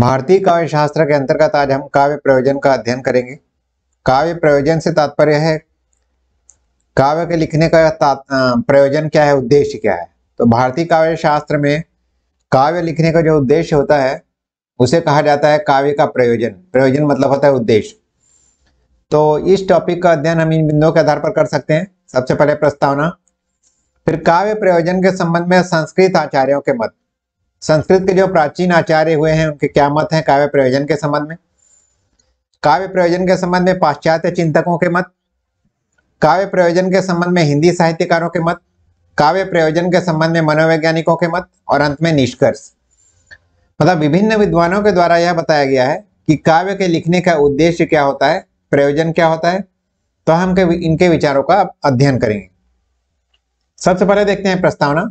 भारतीय काव्य शास्त्र के अंतर्गत आज हम काव्य प्रयोजन का अध्ययन करेंगे काव्य प्रयोजन से तात्पर्य है काव्य के लिखने का प्रयोजन क्या है उद्देश्य क्या है तो भारतीय काव्य शास्त्र में काव्य लिखने का जो उद्देश्य होता है उसे कहा जाता है काव्य का प्रयोजन प्रयोजन मतलब होता है उद्देश्य तो इस टॉपिक का अध्ययन हम इन बिंदुओं के आधार पर कर सकते हैं सबसे पहले प्रस्तावना फिर काव्य प्रयोजन के संबंध में संस्कृत आचार्यों के मत संस्कृत के जो प्राचीन आचार्य हुए हैं उनके क्या मत हैं काव्य प्रयोजन के संबंध में काव्य प्रयोजन के संबंध में पाश्चात्य चिंतकों के मत काव्य प्रयोजन के संबंध में हिंदी साहित्यकारों के मत काव्य प्रयोजन के संबंध में मनोवैज्ञानिकों के मत और अंत में निष्कर्ष मतलब विभिन्न विद्वानों के द्वारा यह बताया गया है कि काव्य के लिखने का उद्देश्य क्या होता है प्रयोजन क्या होता है तो हम के इनके विचारों का अध्ययन करेंगे सबसे पहले देखते हैं प्रस्तावना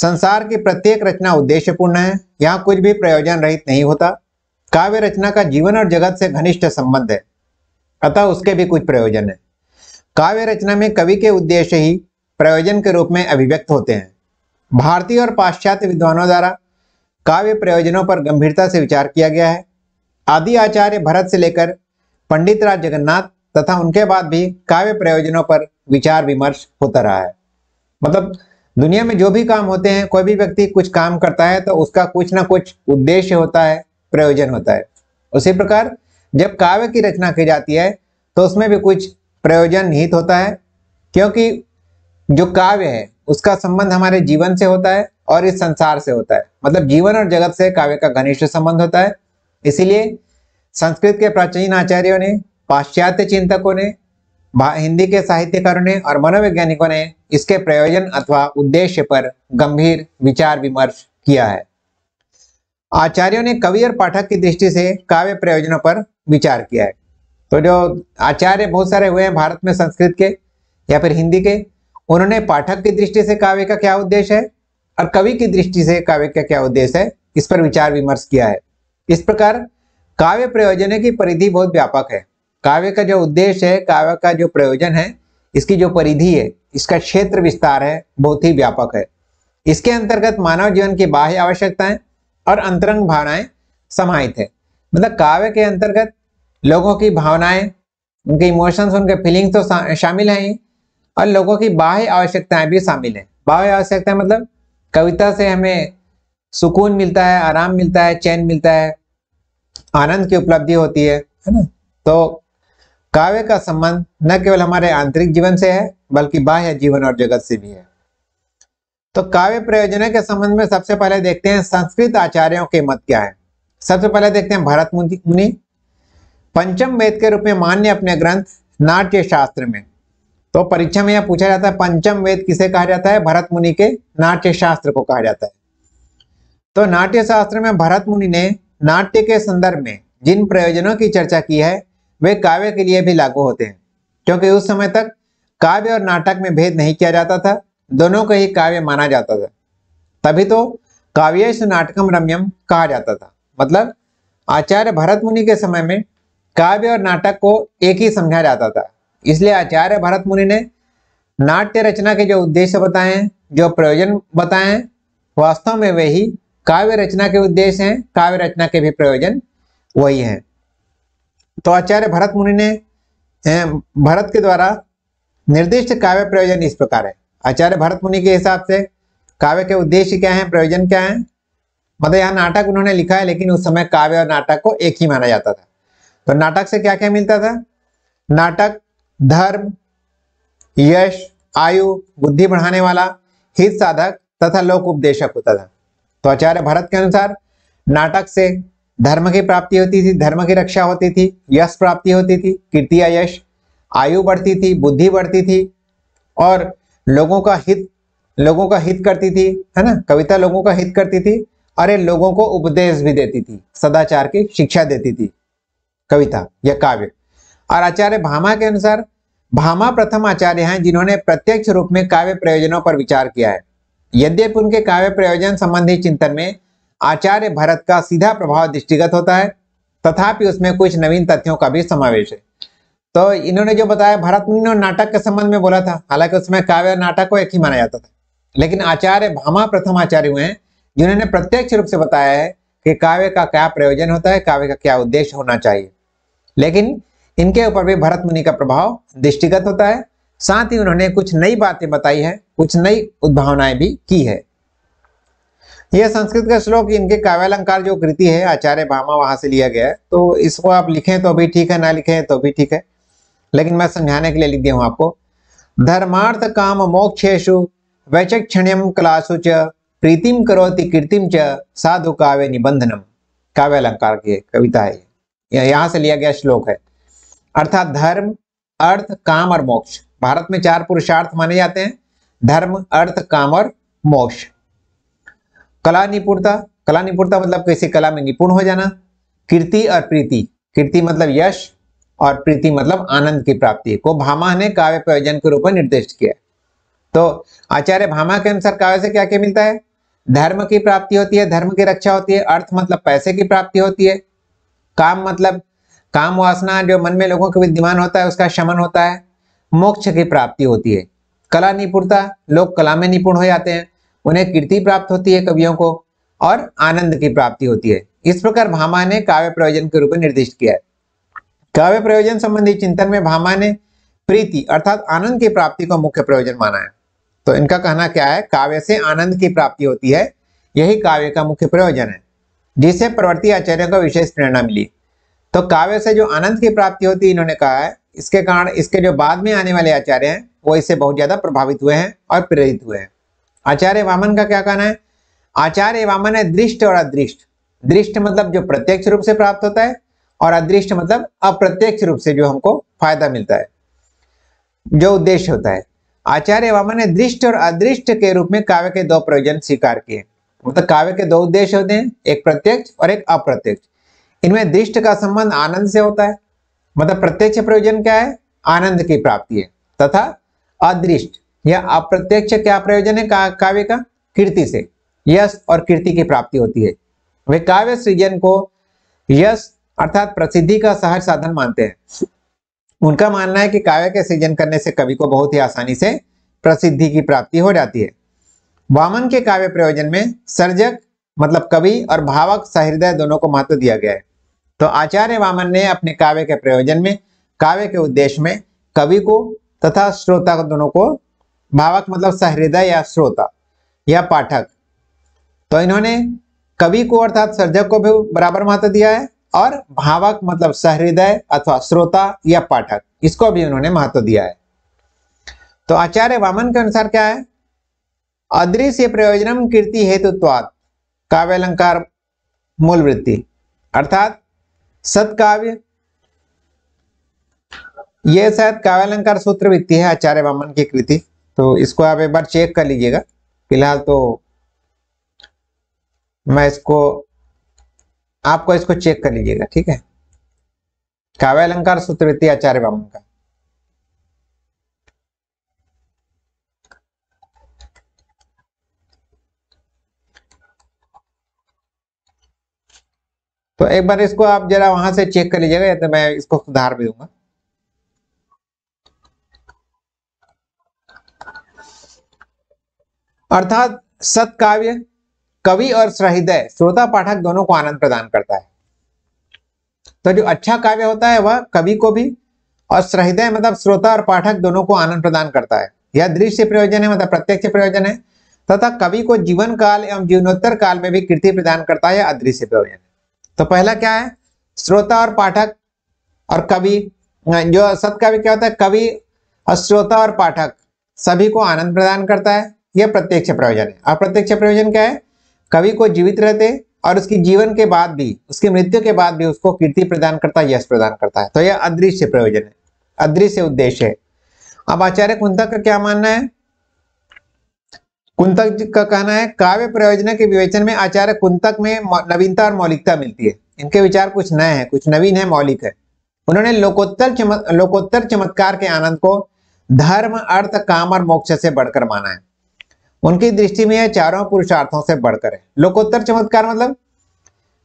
संसार की प्रत्येक रचना उद्देश्यपूर्ण है यहाँ कुछ भी प्रयोजन रहित नहीं होता काव्य रचना का जीवन और जगत से घनिष्ठ संबंध है अतः उसके भी कुछ प्रयोजन है काव्य रचना में कवि के उद्देश्य ही प्रयोजन के रूप में अभिव्यक्त होते हैं भारतीय और पाश्चात्य विद्वानों द्वारा काव्य प्रयोजनों पर गंभीरता से विचार किया गया है आदि आचार्य भरत से लेकर पंडित राज जगन्नाथ तथा उनके बाद भी काव्य प्रयोजनों पर विचार विमर्श होता रहा है मतलब दुनिया में जो भी काम होते हैं कोई भी व्यक्ति कुछ काम करता है तो उसका कुछ ना कुछ उद्देश्य होता है प्रयोजन होता है उसी प्रकार जब काव्य की रचना की जाती है तो उसमें भी कुछ प्रयोजन निहित होता है क्योंकि जो काव्य है उसका संबंध हमारे जीवन से होता है और इस संसार से होता है मतलब जीवन और जगत से काव्य का घनिष्ठ संबंध होता है इसीलिए संस्कृत के प्राचीन आचार्यों ने पाश्चात्य चिंतकों ने हिंदी के साहित्यकारों ने और मनोवैज्ञानिकों ने इसके प्रयोजन अथवा उद्देश्य पर गंभीर विचार विमर्श किया है आचार्यों ने कवि और पाठक की दृष्टि से काव्य प्रयोजनों पर विचार किया है तो जो आचार्य बहुत सारे हुए हैं भारत में संस्कृत के या फिर हिंदी के उन्होंने पाठक की दृष्टि से काव्य का क्या उद्देश्य है और कवि की दृष्टि से काव्य का क्या उद्देश्य है इस पर विचार विमर्श किया है इस प्रकार काव्य प्रयोजनों की परिधि बहुत व्यापक है काव्य का जो उद्देश्य है काव्य का जो प्रयोजन है इसकी जो परिधि है इसका क्षेत्र विस्तार है बहुत ही व्यापक है इसके अंतर्गत मानव जीवन की बाह्य आवश्यकताएं और अंतरंग भावनाएं समाहित है मतलब काव्य के अंतर्गत लोगों की भावनाएं उनके इमोशंस उनके फीलिंग्स तो शामिल हैं और लोगों की बाह्य आवश्यकताएं भी शामिल हैं बाह्य आवश्यकताएं मतलब कविता से हमें सुकून मिलता है आराम मिलता है चैन मिलता है आनंद की उपलब्धि होती है है ना तो काव्य का संबंध न केवल हमारे आंतरिक जीवन से है बल्कि बाह्य जीवन और जगत से भी है तो काव्य प्रयोजनों के संबंध में सबसे पहले देखते हैं संस्कृत आचार्यों के मत क्या है सबसे पहले देखते हैं भरत मुनि पंचम वेद के रूप में मान्य अपने ग्रंथ नाट्य शास्त्र में तो परीक्षा में यह पूछा जाता है पंचम वेद किसे कहा जाता है भरत मुनि के नाट्य शास्त्र को कहा जाता है तो नाट्य शास्त्र में भरत मुनि ने नाट्य के संदर्भ में जिन प्रयोजनों की चर्चा की है वे काव्य के लिए भी लागू होते हैं क्योंकि उस समय तक काव्य और नाटक में भेद नहीं किया जाता था दोनों को ही काव्य माना जाता था तभी तो काव्यश नाटकम रम्यम कहा जाता था मतलब आचार्य भरत मुनि के समय में काव्य और नाटक को एक ही समझा जाता था इसलिए आचार्य भरत मुनि ने नाट्य रचना के जो उद्देश्य बताए हैं जो प्रयोजन बताए हैं वास्तव में वही काव्य रचना के उद्देश्य हैं काव्य रचना के भी प्रयोजन वही हैं तो आचार्य भरत मुनि ने भरत के द्वारा निर्दिष्ट काव्य प्रयोजन इस प्रकार है आचार्य भरत मुनि के हिसाब से काव्य के उद्देश्य क्या है प्रयोजन क्या है मतलब यहाँ नाटक उन्होंने लिखा है लेकिन उस समय काव्य और नाटक को एक ही माना जाता था तो नाटक से क्या क्या मिलता था नाटक धर्म यश आयु बुद्धि बढ़ाने वाला हित साधक तथा लोक उपदेशक होता था तो आचार्य भरत के अनुसार नाटक से धर्म की प्राप्ति होती थी धर्म की रक्षा होती थी यश प्राप्ति होती थी कीर्ति यश आयु बढ़ती थी बुद्धि बढ़ती थी और लोगों का हित लोगों का हित करती थी है ना कविता लोगों का हित करती थी और ये लोगों को उपदेश भी देती थी सदाचार की शिक्षा देती थी कविता या काव्य और आचार्य भामा के अनुसार भामा प्रथम आचार्य हैं जिन्होंने प्रत्यक्ष रूप में काव्य प्रयोजनों पर विचार किया है यद्यपि उनके काव्य प्रयोजन संबंधी चिंतन में आचार्य भरत का सीधा प्रभाव दृष्टिगत होता है तथापि उसमें कुछ नवीन तथ्यों का भी समावेश है तो इन्होंने जो बताया मुनि और नाटक के संबंध में बोला था हालांकि उसमें काव्य और नाटक को एक ही माना जाता था लेकिन आचार्य भामा प्रथम आचार्य हुए हैं जिन्होंने प्रत्यक्ष रूप से बताया है कि काव्य का क्या प्रयोजन होता है काव्य का क्या उद्देश्य होना चाहिए लेकिन इनके ऊपर भी भरत मुनि का प्रभाव दृष्टिगत होता है साथ ही उन्होंने कुछ नई बातें बताई है कुछ नई उद्भावनाएं भी की है यह संस्कृत का श्लोक इनके काव्यालंकार जो कृति है आचार्य भामा वहां से लिया गया है तो इसको आप लिखें तो भी ठीक है ना लिखें तो भी ठीक है लेकिन मैं समझाने के लिए लिख दिया हूँ आपको धर्मार्थ काम मोक्षेशु वैचक्षण्यम कलासु च प्रीतिम करोति कीर्तिम च साधु काव्य निबंधनम काव्यालंकार की कविता है यहां से लिया गया श्लोक है अर्थात धर्म अर्थ काम और मोक्ष भारत में चार पुरुषार्थ माने जाते हैं धर्म अर्थ काम और मोक्ष कला निपुणता कला निपुणता मतलब किसी कला में निपुण हो जाना कीर्ति और प्रीति कीर्ति मतलब यश और प्रीति मतलब आनंद की प्राप्ति को भामा ने काव्य प्रयोजन के रूप में निर्दिष्ट किया तो आचार्य भामा के अनुसार काव्य से क्या क्या मिलता है धर्म की प्राप्ति होती है धर्म की रक्षा होती है अर्थ मतलब पैसे की प्राप्ति होती है काम मतलब काम वासना जो मन में लोगों के विद्यमान होता है उसका शमन होता है मोक्ष की प्राप्ति होती है कला निपुणता लोग कला में निपुण हो जाते हैं उन्हें कीर्ति प्राप्त होती है कवियों को और आनंद की प्राप्ति होती है इस प्रकार भामा ने काव्य प्रयोजन के रूप में निर्दिष्ट किया है काव्य प्रयोजन संबंधी चिंतन में भामा ने प्रीति अर्थात आनंद की प्राप्ति को मुख्य प्रयोजन माना है तो इनका कहना क्या है काव्य से आनंद की प्राप्ति होती है यही काव्य का मुख्य प्रयोजन है जिससे प्रवर्ती आचार्य को विशेष प्रेरणा मिली तो काव्य से जो आनंद की प्राप्ति होती है इन्होंने कहा है इसके कारण इसके जो बाद में आने वाले आचार्य हैं वो इससे बहुत ज्यादा प्रभावित हुए हैं और प्रेरित हुए हैं आचार्य वामन का क्या कहना है आचार्य वामन है दृष्ट और अदृष्ट दृष्ट मतलब जो प्रत्यक्ष रूप से प्राप्त होता है और अदृष्ट मतलब अप्रत्यक्ष रूप से जो हमको फायदा मिलता है जो उद्देश्य होता है आचार्य वामन ने दृष्ट और अदृष्ट के रूप में काव्य के दो प्रयोजन स्वीकार किए मतलब काव्य के दो उद्देश्य होते हैं एक प्रत्यक्ष और एक अप्रत्यक्ष इनमें दृष्ट का संबंध आनंद से होता है मतलब प्रत्यक्ष प्रयोजन क्या है आनंद की प्राप्ति है तथा अदृष्ट यह अप्रत्यक्ष क्या प्रयोजन है का, काव्य का कीर्ति से यश और कीर्ति की प्राप्ति होती है वे काव्य सृजन को यश अर्थात प्रसिद्धि का सहज साधन मानते हैं उनका मानना है कि काव्य के सृजन करने से कवि को बहुत ही आसानी से प्रसिद्धि की प्राप्ति हो जाती है वामन के काव्य प्रयोजन में सर्जक मतलब कवि और भावक सहृदय दोनों को महत्व दिया गया है तो आचार्य वामन ने अपने काव्य के प्रयोजन में काव्य के उद्देश्य में कवि को तथा श्रोता दोनों को भावक मतलब सहृदय या श्रोता या पाठक तो इन्होंने कवि को अर्थात सर्जक को भी बराबर महत्व दिया है और भावक मतलब सहृदय अथवा श्रोता या पाठक इसको भी उन्होंने महत्व दिया है तो आचार्य वामन के अनुसार क्या है अदृश्य प्रयोजनम कीर्ति काव्य अलंकार मूल वृत्ति अर्थात सत्काव्य यह शायद काव्यालंकार सूत्र वित्ती है आचार्य वामन की कृति तो इसको आप एक बार चेक कर लीजिएगा फिलहाल तो मैं इसको आपको इसको चेक कर लीजिएगा ठीक है काव्य अलंकार सूत्रवृत्ति आचार्य बामन का तो एक बार इसको आप जरा वहां से चेक कर लीजिएगा या तो मैं इसको सुधार भी दूंगा अर्थात सत्काव्य कवि और सहृदय श्रोता पाठक दोनों को आनंद प्रदान करता है तो जो अच्छा काव्य होता है वह कवि को भी और सहृदय मतलब श्रोता और पाठक दोनों को आनंद प्रदान करता है यह दृश्य प्रयोजन है मतलब प्रत्यक्ष प्रयोजन है तथा कवि को जीवन काल एवं जीवनोत्तर काल में भी कृति प्रदान करता है अदृश्य प्रयोजन तो पहला क्या है श्रोता और पाठक और कवि जो सत्कवि क्या होता है कवि और श्रोता और पाठक सभी को आनंद प्रदान करता है यह प्रत्यक्ष प्रयोजन है और प्रत्यक्ष प्रयोजन क्या है कवि को जीवित रहते और उसकी जीवन के बाद भी उसकी मृत्यु के बाद भी उसको कीर्ति प्रदान करता है यश प्रदान करता है तो यह अदृश्य प्रयोजन है अदृश्य उद्देश्य है अब आचार्य कुंतक का क्या मानना है कुंतक का कहना है काव्य प्रयोजन के विवेचन में आचार्य कुंतक में नवीनता और मौलिकता मिलती है इनके विचार कुछ नए हैं कुछ नवीन है मौलिक है उन्होंने लोकोत्तर चमक, लोकोत्तर चमत्कार के आनंद को धर्म अर्थ काम और मोक्ष से बढ़कर माना है उनकी दृष्टि में यह चारों पुरुषार्थों से बढ़कर है लोकोत्तर चमत्कार मतलब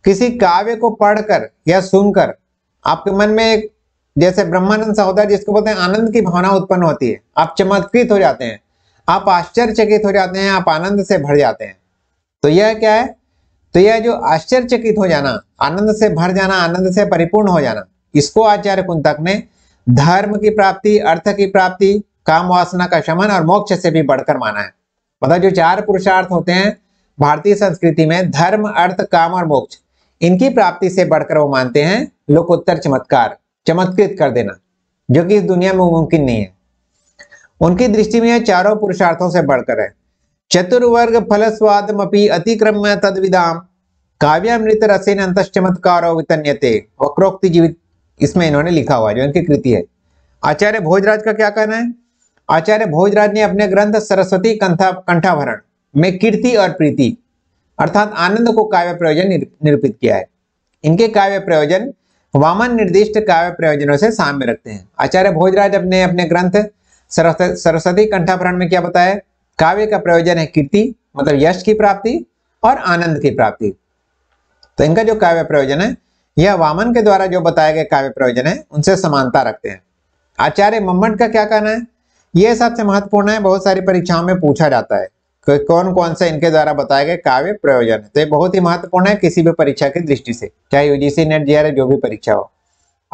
किसी काव्य को पढ़कर या सुनकर आपके मन में एक जैसे ब्रह्मानंद सा होता है जिसको बोलते हैं आनंद की भावना उत्पन्न होती है आप चमत्कृत हो जाते हैं आप आश्चर्यचकित हो जाते हैं आप आनंद से भर जाते हैं तो यह क्या है तो यह जो आश्चर्यचकित हो जाना आनंद से भर जाना आनंद से परिपूर्ण हो जाना इसको आचार्य कुंतक ने धर्म की प्राप्ति अर्थ की प्राप्ति काम वासना का शमन और मोक्ष से भी बढ़कर माना है मतलब जो चार पुरुषार्थ होते हैं भारतीय संस्कृति में धर्म अर्थ काम और मोक्ष इनकी प्राप्ति से बढ़कर वो मानते हैं लोकोत्तर चमत्कार चमत्कृत कर देना जो कि इस दुनिया में मुमकिन नहीं है उनकी दृष्टि में यह चारों पुरुषार्थों से बढ़कर है चतुर्वर्ग फल अतिक्रम तद विदाम काव्यामृत रसेन अंत चमत्कार वक्रोक्ति जीवित इसमें इन्होंने लिखा हुआ है जो इनकी कृति है आचार्य भोजराज का क्या कहना है आचार्य भोजराज ने अपने ग्रंथ सरस्वती कंथा कंठाभरण में कीर्ति और प्रीति अर्थात आनंद को काव्य प्रयोजन निरूपित किया है इनके काव्य प्रयोजन वामन निर्दिष्ट काव्य प्रयोजनों से साम्य रखते हैं आचार्य भोजराज अपने अपने ग्रंथ सरस्वती कंठाभरण में क्या बताया काव्य का प्रयोजन है कीर्ति मतलब यश की प्राप्ति और आनंद की प्राप्ति तो इनका जो काव्य प्रयोजन है यह वामन के द्वारा जो बताया गया काव्य प्रयोजन है उनसे समानता रखते हैं आचार्य मम्मट का क्या कहना है ये सबसे महत्वपूर्ण है बहुत सारी परीक्षाओं में पूछा जाता है कौन कौन से इनके द्वारा बताए गए काव्य प्रयोजन है तो ये बहुत ही महत्वपूर्ण है किसी भी परीक्षा की दृष्टि से चाहे यूजीसी नेट जी जो भी परीक्षा हो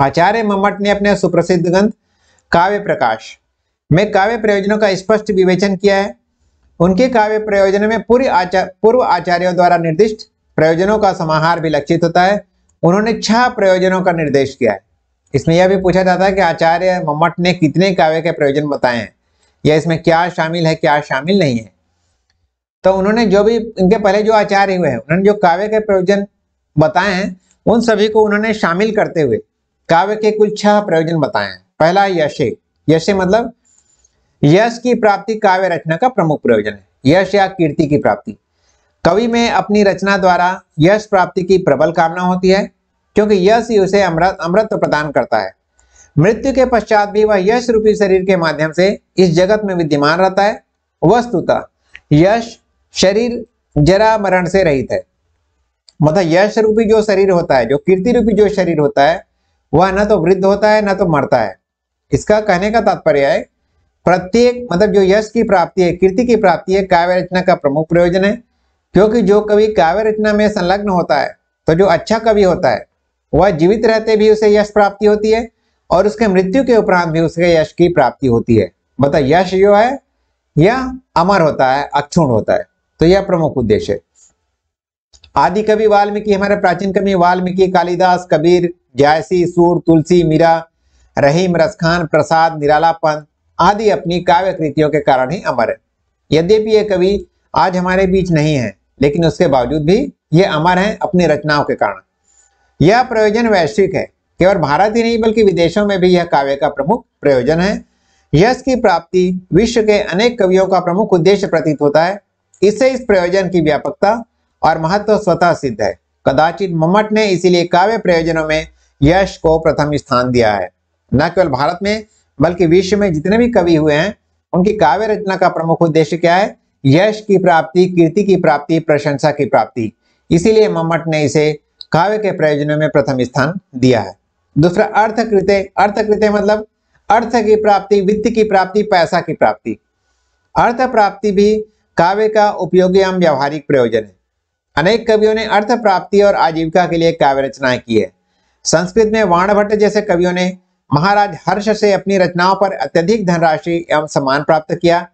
आचार्य मम्मट ने अपने सुप्रसिद्ध ग्रंथ काव्य प्रकाश में काव्य प्रयोजनों का स्पष्ट विवेचन किया है उनके काव्य प्रयोजन में पूरी आचार पूर्व आचार्यों द्वारा निर्दिष्ट प्रयोजनों का समाहार भी लक्षित होता है उन्होंने छह प्रयोजनों का निर्देश किया है इसमें यह भी पूछा जाता है कि आचार्य मम्मट ने कितने काव्य के प्रयोजन बताए हैं या इसमें क्या शामिल है क्या शामिल नहीं है तो उन्होंने जो भी इनके पहले जो आचार्य हुए हैं उन्होंने जो काव्य के प्रयोजन बताए हैं उन सभी को उन्होंने शामिल करते हुए काव्य के कुल छह प्रयोजन बताए हैं पहला यशे यशे मतलब यश की प्राप्ति काव्य रचना का प्रमुख प्रयोजन है यश या कीर्ति की प्राप्ति कवि में अपनी रचना द्वारा यश प्राप्ति की प्रबल कामना होती है क्योंकि यश ही उसे अमृत अमृत प्रदान करता है मृत्यु के पश्चात भी वह यश रूपी शरीर के माध्यम से इस जगत में विद्यमान रहता है वस्तुतः यश शरीर जरा मरण से रहित है मतलब यश रूपी जो शरीर होता है जो कीर्ति रूपी जो शरीर होता है वह न तो वृद्ध होता है न तो मरता है इसका कहने का तात्पर्य है प्रत्येक मतलब जो यश की प्राप्ति है कीर्ति की प्राप्ति है काव्य रचना का प्रमुख प्रयोजन है क्योंकि जो कवि काव्य रचना में संलग्न होता है तो जो अच्छा कवि होता है वह जीवित रहते भी उसे यश प्राप्ति होती है और उसके मृत्यु के उपरांत भी उसके यश की प्राप्ति होती है बता यश जो है यह अमर होता है अक्षुण होता है तो यह प्रमुख उद्देश्य है आदि कवि वाल्मीकि हमारे प्राचीन कवि वाल्मीकि कालिदास कबीर जायसी सूर तुलसी मीरा रहीम रसखान प्रसाद निराला पंत आदि अपनी काव्य कृतियों के कारण ही अमर है यद्यपि ये कवि आज हमारे बीच नहीं है लेकिन उसके बावजूद भी ये अमर हैं अपनी रचनाओं के कारण यह प्रयोजन वैश्विक है केवल भारत ही नहीं बल्कि विदेशों में भी यह काव्य का प्रमुख प्रयोजन है यश की प्राप्ति विश्व के अनेक कवियों का प्रमुख उद्देश्य प्रतीत होता है इससे इस प्रयोजन की व्यापकता और महत्व स्वतः सिद्ध है कदाचित मम्मट ने इसीलिए काव्य प्रयोजनों में यश को प्रथम स्थान दिया है न केवल भारत में बल्कि विश्व में जितने भी कवि हुए हैं उनकी काव्य रचना का प्रमुख उद्देश्य क्या है यश की प्राप्ति कीर्ति की प्राप्ति प्रशंसा की प्राप्ति इसीलिए मम्मट ने इसे काव्य के प्रयोजनों में प्रथम स्थान दिया है दूसरा अर्थकृत अर्थकृत मतलब अर्थ की प्राप्ति वित्त की प्राप्ति पैसा की प्राप्ति अर्थ प्राप्ति भी काव्य का उपयोगी एवं व्यवहारिक प्रयोजन है अनेक कवियों ने अर्थ प्राप्ति और आजीविका के लिए काव्य रचनाएं की है संस्कृत में वाण भट्ट जैसे कवियों ने महाराज हर्ष से अपनी रचनाओं पर अत्यधिक धनराशि एवं सम्मान प्राप्त किया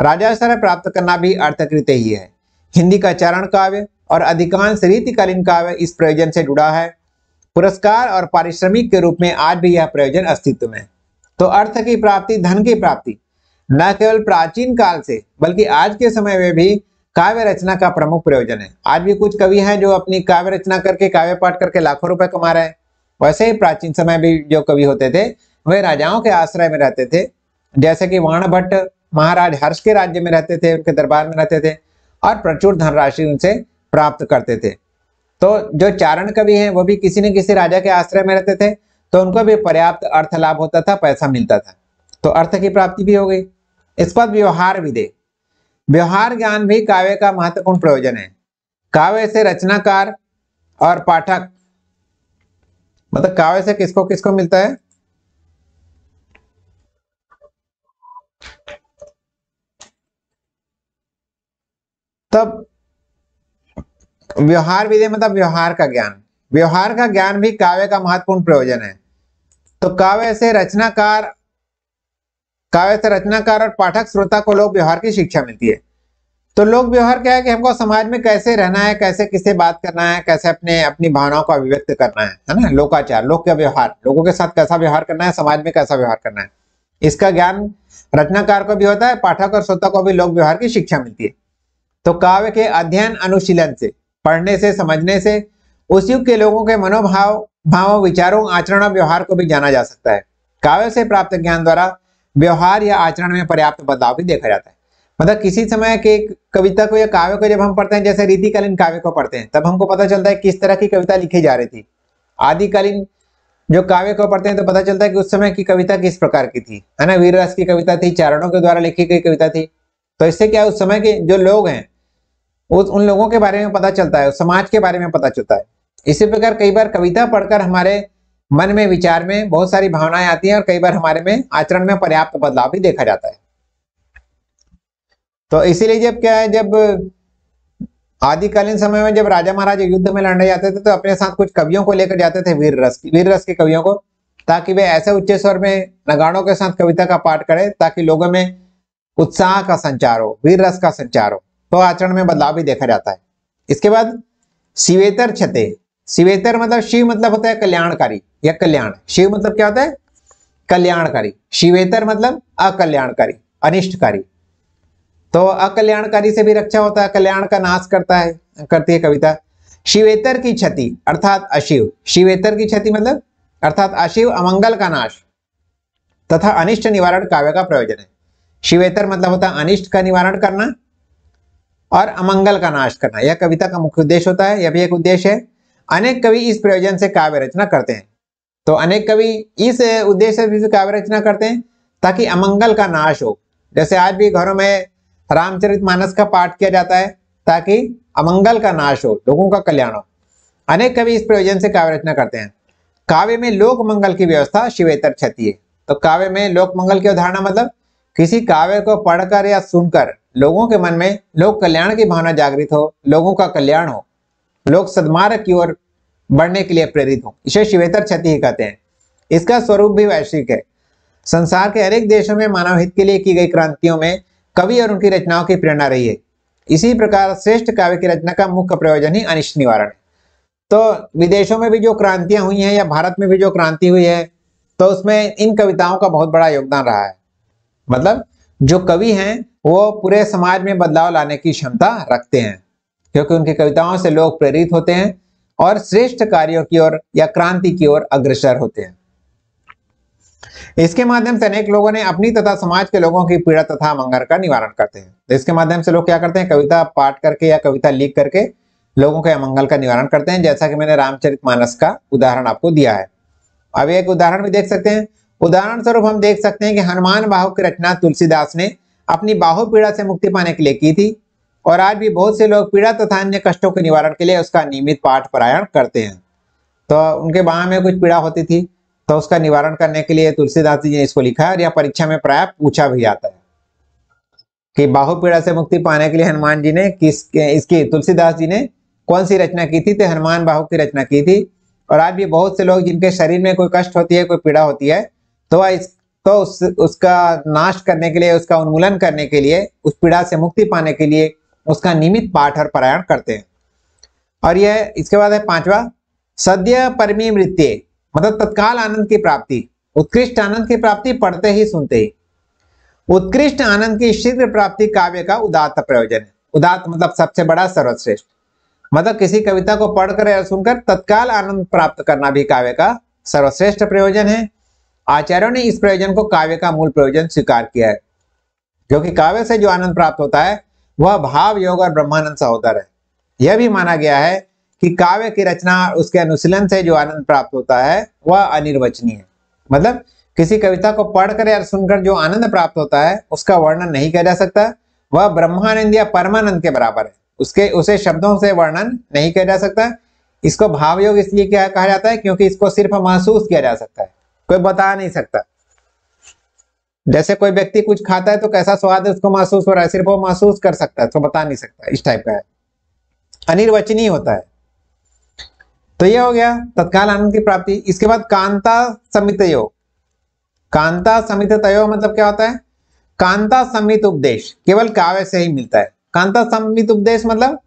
राजा स्तर प्राप्त करना भी अर्थकृत ही है हिंदी का चरण काव्य और अधिकांश रीतिकालीन काव्य इस प्रयोजन से जुड़ा है पुरस्कार और पारिश्रमिक के रूप में आज भी यह प्रयोजन अस्तित्व में तो अर्थ की प्राप्ति धन की प्राप्ति न केवल प्राचीन काल से बल्कि आज के समय में भी काव्य रचना का प्रमुख प्रयोजन है आज भी कुछ कवि हैं जो अपनी काव्य रचना करके काव्य पाठ करके लाखों रुपए कमा रहे हैं वैसे ही प्राचीन समय भी जो कवि होते थे वे राजाओं के आश्रय में रहते थे जैसे कि वाण भट्ट महाराज हर्ष के राज्य में रहते थे उनके दरबार में रहते थे और प्रचुर धनराशि उनसे प्राप्त करते थे तो जो चारण कवि हैं वो भी किसी न किसी राजा के आश्रय में रहते थे तो उनको भी पर्याप्त अर्थ लाभ होता था पैसा मिलता था तो अर्थ की प्राप्ति भी हो गई इसके बाद व्यवहार दे व्यवहार ज्ञान भी काव्य का महत्वपूर्ण प्रयोजन है काव्य से रचनाकार और पाठक मतलब काव्य से किसको किसको मिलता है तब व्यवहार विधि मतलब व्यवहार का ज्ञान व्यवहार का ज्ञान भी काव्य का महत्वपूर्ण प्रयोजन है तो काव्य से रचनाकार काव्य से रचनाकार और पाठक श्रोता को लोक व्यवहार की शिक्षा मिलती है तो लोक व्यवहार क्या है कि हमको समाज में कैसे रहना है कैसे किससे बात करना है कैसे अपने अपनी भावनाओं का अभिव्यक्त करना है है ना लोकाचार लोक का व्यवहार लोगों के साथ कैसा व्यवहार करना है समाज में कैसा व्यवहार करना है इसका ज्ञान रचनाकार को भी होता है पाठक और श्रोता को भी लोक व्यवहार की शिक्षा मिलती है तो काव्य के अध्ययन अनुशीलन से पढ़ने से समझने से उस युग के लोगों के मनोभाव भावों विचारों आचरण और व्यवहार को भी जाना जा सकता है काव्य से प्राप्त ज्ञान द्वारा व्यवहार या आचरण में पर्याप्त बदलाव भी देखा जाता है मतलब किसी समय के कविता को या काव्य को जब हम पढ़ते हैं जैसे रीतिकालीन काव्य को पढ़ते हैं तब हमको पता चलता है किस तरह की कविता लिखी जा रही थी आदिकालीन जो काव्य को पढ़ते हैं तो पता चलता है कि उस समय की कविता किस प्रकार की थी है ना वीर रस की कविता थी चारणों के द्वारा लिखी गई कविता थी तो इससे क्या उस समय के जो लोग हैं उस उन लोगों के बारे में पता चलता है समाज के बारे में पता चलता है इसी प्रकार कई बार कविता पढ़कर हमारे मन में विचार में बहुत सारी भावनाएं आती हैं और कई बार हमारे में आचरण में पर्याप्त बदलाव भी देखा जाता है तो इसीलिए जब क्या है जब आदिकालीन समय में जब राजा महाराज युद्ध में लड़ने जाते थे तो अपने साथ कुछ कवियों को लेकर जाते थे वीर रस वीर रस के कवियों को ताकि वे ऐसे उच्च स्वर में नगाड़ों के साथ कविता का पाठ करें ताकि लोगों में उत्साह का संचार हो वीर रस का संचार हो तो आचरण में बदलाव भी देखा जाता है इसके बाद शिवेतर छते शिवेतर मतलब शिव मतलब होता है कल्याणकारी या कल्याण शिव मतलब क्या होता है कल्याणकारी शिवेतर मतलब अकल्याणकारी अनिष्टकारी तो अकल्याणकारी से भी रक्षा होता है कल्याण का नाश करता है करती है कविता शिवेतर की क्षति अर्थात अशिव शिवेतर की क्षति मतलब अर्थात अशिव अमंगल का नाश तथा अनिष्ट निवारण काव्य का प्रयोजन है शिवेतर मतलब होता है अनिष्ट का निवारण करना और अमंगल का नाश करना यह कविता का मुख्य उद्देश्य होता है यह भी एक उद्देश्य है अनेक कवि इस प्रयोजन से काव्य रचना करते हैं तो अनेक कवि इस उद्देश्य से काव्य रचना करते हैं ताकि अमंगल का नाश हो जैसे आज भी घरों में रामचरित मानस का पाठ किया जाता है ताकि अमंगल का नाश हो लोगों का कल्याण हो अनेक कवि इस प्रयोजन से काव्य रचना करते हैं काव्य में लोक मंगल की व्यवस्था शिवेतर क्षति है तो काव्य में लोक मंगल की उदाहरणा मतलब किसी काव्य को पढ़कर या सुनकर लोगों के मन में लोक कल्याण की भावना जागृत हो लोगों का कल्याण हो लोग सदमार्ग की ओर बढ़ने के लिए प्रेरित हो इसे शिवेतर क्षति ही कहते हैं इसका स्वरूप भी वैश्विक है संसार के हरेक देशों में मानव हित के लिए की गई क्रांतियों में कवि और उनकी रचनाओं की प्रेरणा रही है इसी प्रकार श्रेष्ठ काव्य की रचना का मुख्य प्रयोजन ही अनिष्ट निवारण है तो विदेशों में भी जो क्रांतियां हुई हैं या भारत में भी जो क्रांति हुई है तो उसमें इन कविताओं का बहुत बड़ा योगदान रहा है मतलब जो कवि हैं वो पूरे समाज में बदलाव लाने की क्षमता रखते हैं क्योंकि उनकी कविताओं से लोग प्रेरित होते हैं और श्रेष्ठ कार्यों की ओर या क्रांति की ओर अग्रसर होते हैं इसके माध्यम से अनेक लोगों ने अपनी तथा समाज के लोगों की पीड़ा तथा मंगर का निवारण करते हैं तो इसके माध्यम से लोग क्या करते हैं कविता पाठ करके या कविता लिख करके लोगों के अमंगल का निवारण करते हैं जैसा कि मैंने रामचरित मानस का उदाहरण आपको दिया है अब एक उदाहरण भी देख सकते हैं उदाहरण स्वरूप हम देख सकते हैं कि हनुमान भाव की रचना तुलसीदास ने अपनी बाहु पीड़ा से मुक्ति पाने के लिए की थी और आज भी बहुत से लोग पीड़ा तथा अन्य कष्टों के निवारण के लिए उसका नियमित पाठ परायण करते हैं तो उनके बाह में कुछ पीड़ा होती थी तो उसका निवारण करने के लिए तुलसीदास जी ने इसको लिखा है और यह परीक्षा में प्राय पूछा भी जाता है कि बाहु पीड़ा से मुक्ति पाने के लिए हनुमान जी ने किस इसकी तुलसीदास जी ने कौन सी रचना की थी तो हनुमान बाहु की रचना की थी और आज भी बहुत से लोग जिनके शरीर में कोई कष्ट होती है कोई पीड़ा होती है तो वह इस तो उस उसका नाश करने के लिए उसका उन्मूलन करने के लिए उस पीड़ा से मुक्ति पाने के लिए उसका नियमित पाठ और पारायण करते हैं और यह इसके बाद है पांचवा सद्य परमी मृत्य मतलब तत्काल आनंद की प्राप्ति उत्कृष्ट आनंद की प्राप्ति पढ़ते ही सुनते ही उत्कृष्ट आनंद की शीघ्र प्राप्ति काव्य का उदात्त प्रयोजन है उदात्त मतलब सबसे बड़ा सर्वश्रेष्ठ मतलब किसी कविता को पढ़कर या सुनकर तत्काल आनंद प्राप्त करना भी काव्य का सर्वश्रेष्ठ प्रयोजन है आचार्यों ने इस प्रयोजन को काव्य का मूल प्रयोजन स्वीकार किया है क्योंकि काव्य से जो आनंद प्राप्त होता है वह भाव योग और ब्रह्मानंद होता है यह भी माना गया है कि काव्य की रचना उसके अनुशीलन से जो आनंद प्राप्त होता है वह अनिर्वचनीय है मतलब किसी कविता को पढ़कर या सुनकर जो आनंद प्राप्त होता है उसका वर्णन नहीं किया जा सकता वह ब्रह्मानंद या परमानंद के बराबर है उसके उसे शब्दों से वर्णन नहीं किया जा सकता इसको भावयोग इसलिए क्या कहा जाता है क्योंकि इसको सिर्फ महसूस किया जा सकता है कोई बता नहीं सकता जैसे कोई व्यक्ति कुछ खाता है तो कैसा स्वाद है उसको महसूस हो रहा है सिर्फ वो महसूस कर सकता है तो बता नहीं सकता इस टाइप का है अनिर्वचनीय होता है तो यह हो गया तत्काल आनंद की प्राप्ति इसके बाद कांता समित योग कांता समित तय मतलब क्या होता है कांता समित उपदेश केवल काव्य से ही मिलता है कांता समित उपदेश मतलब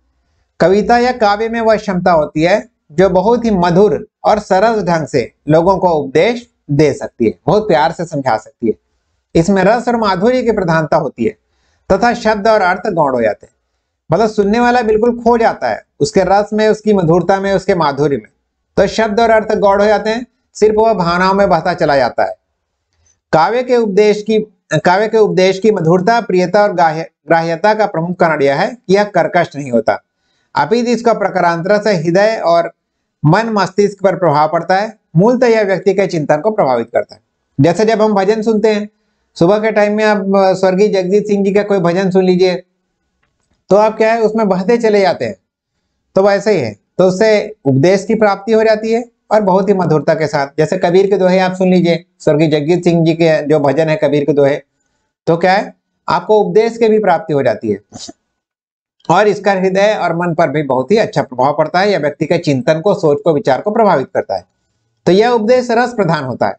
कविता या काव्य में वह क्षमता होती है जो बहुत ही मधुर और सरल ढंग से लोगों को उपदेश दे सकती है बहुत प्यार से समझा सकती है इसमें रस और माधुर्य की प्रधानता होती है तथा शब्द और अर्थ गौण हो जाते हैं मतलब सुनने वाला बिल्कुल खो जाता है उसके रस में उसकी मधुरता में उसके माधुर्य में तो शब्द और अर्थ गौड़ हो जाते हैं सिर्फ वह भावनाओं में बहता चला जाता है काव्य के उपदेश की काव्य के उपदेश की मधुरता प्रियता और ग्राह्यता का प्रमुख कारण यह है कि यह कर्कश नहीं होता अपित इसका प्रकारांतर से हृदय और मन मस्तिष्क पर प्रभाव पड़ता है मूलतः यह व्यक्ति के चिंतन को प्रभावित करता है जैसे जब हम भजन सुनते हैं सुबह के टाइम में आप स्वर्गीय जगजीत सिंह जी का कोई भजन सुन लीजिए तो आप क्या है उसमें बहते चले जाते हैं तो वैसे ही है तो उससे उपदेश की प्राप्ति हो जाती है और बहुत ही मधुरता के साथ जैसे कबीर के दोहे आप सुन लीजिए स्वर्गीय जगजीत सिंह जी के जो भजन है कबीर के दोहे तो क्या है आपको उपदेश के भी प्राप्ति हो जाती है और इसका हृदय और मन पर भी बहुत ही अच्छा प्रभाव पड़ता है यह व्यक्ति के चिंतन को सोच को विचार को प्रभावित करता है तो यह उपदेश रस प्रधान होता है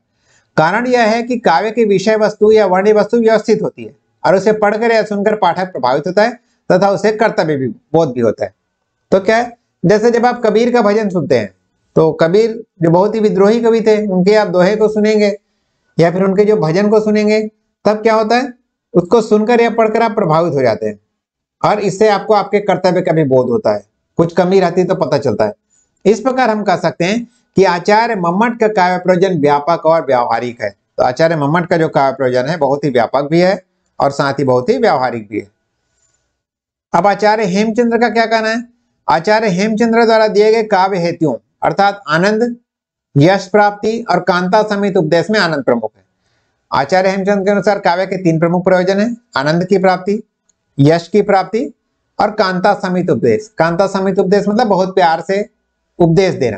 कारण यह है कि काव्य की विषय वस्तु या वर्णी वस्तु व्यवस्थित होती है और उसे पढ़कर या सुनकर पाठक प्रभावित होता है तथा उसे कर्तव्य भी बोध भी होता है तो क्या है जैसे जब आप कबीर का भजन सुनते हैं तो कबीर जो बहुत ही विद्रोही कवि थे उनके आप दोहे को सुनेंगे या फिर उनके जो भजन को सुनेंगे तब क्या होता है उसको सुनकर या पढ़कर आप प्रभावित हो जाते हैं और इससे आपको आपके कर्तव्य का भी बोध होता है कुछ कमी रहती तो पता चलता है इस प्रकार हम कह सकते हैं कि आचार्य मम्मट का काव्य प्रयोजन व्यापक और व्यावहारिक है तो आचार्य मम्मट का जो काव्य प्रयोजन है बहुत ही व्यापक भी है और साथ ही बहुत ही व्यावहारिक भी है अब आचार्य हेमचंद्र का क्या कहना है आचार्य हेमचंद्र द्वारा दिए गए काव्य हेतु अर्थात आनंद यश प्राप्ति और कांता समेत उपदेश में आनंद प्रमुख है आचार्य हेमचंद के अनुसार काव्य के तीन प्रमुख प्रयोजन है आनंद की प्राप्ति यश की प्राप्ति और कांता समित उपदेश कांता समित उपदेश मतलब बहुत प्यार से उपदेश देना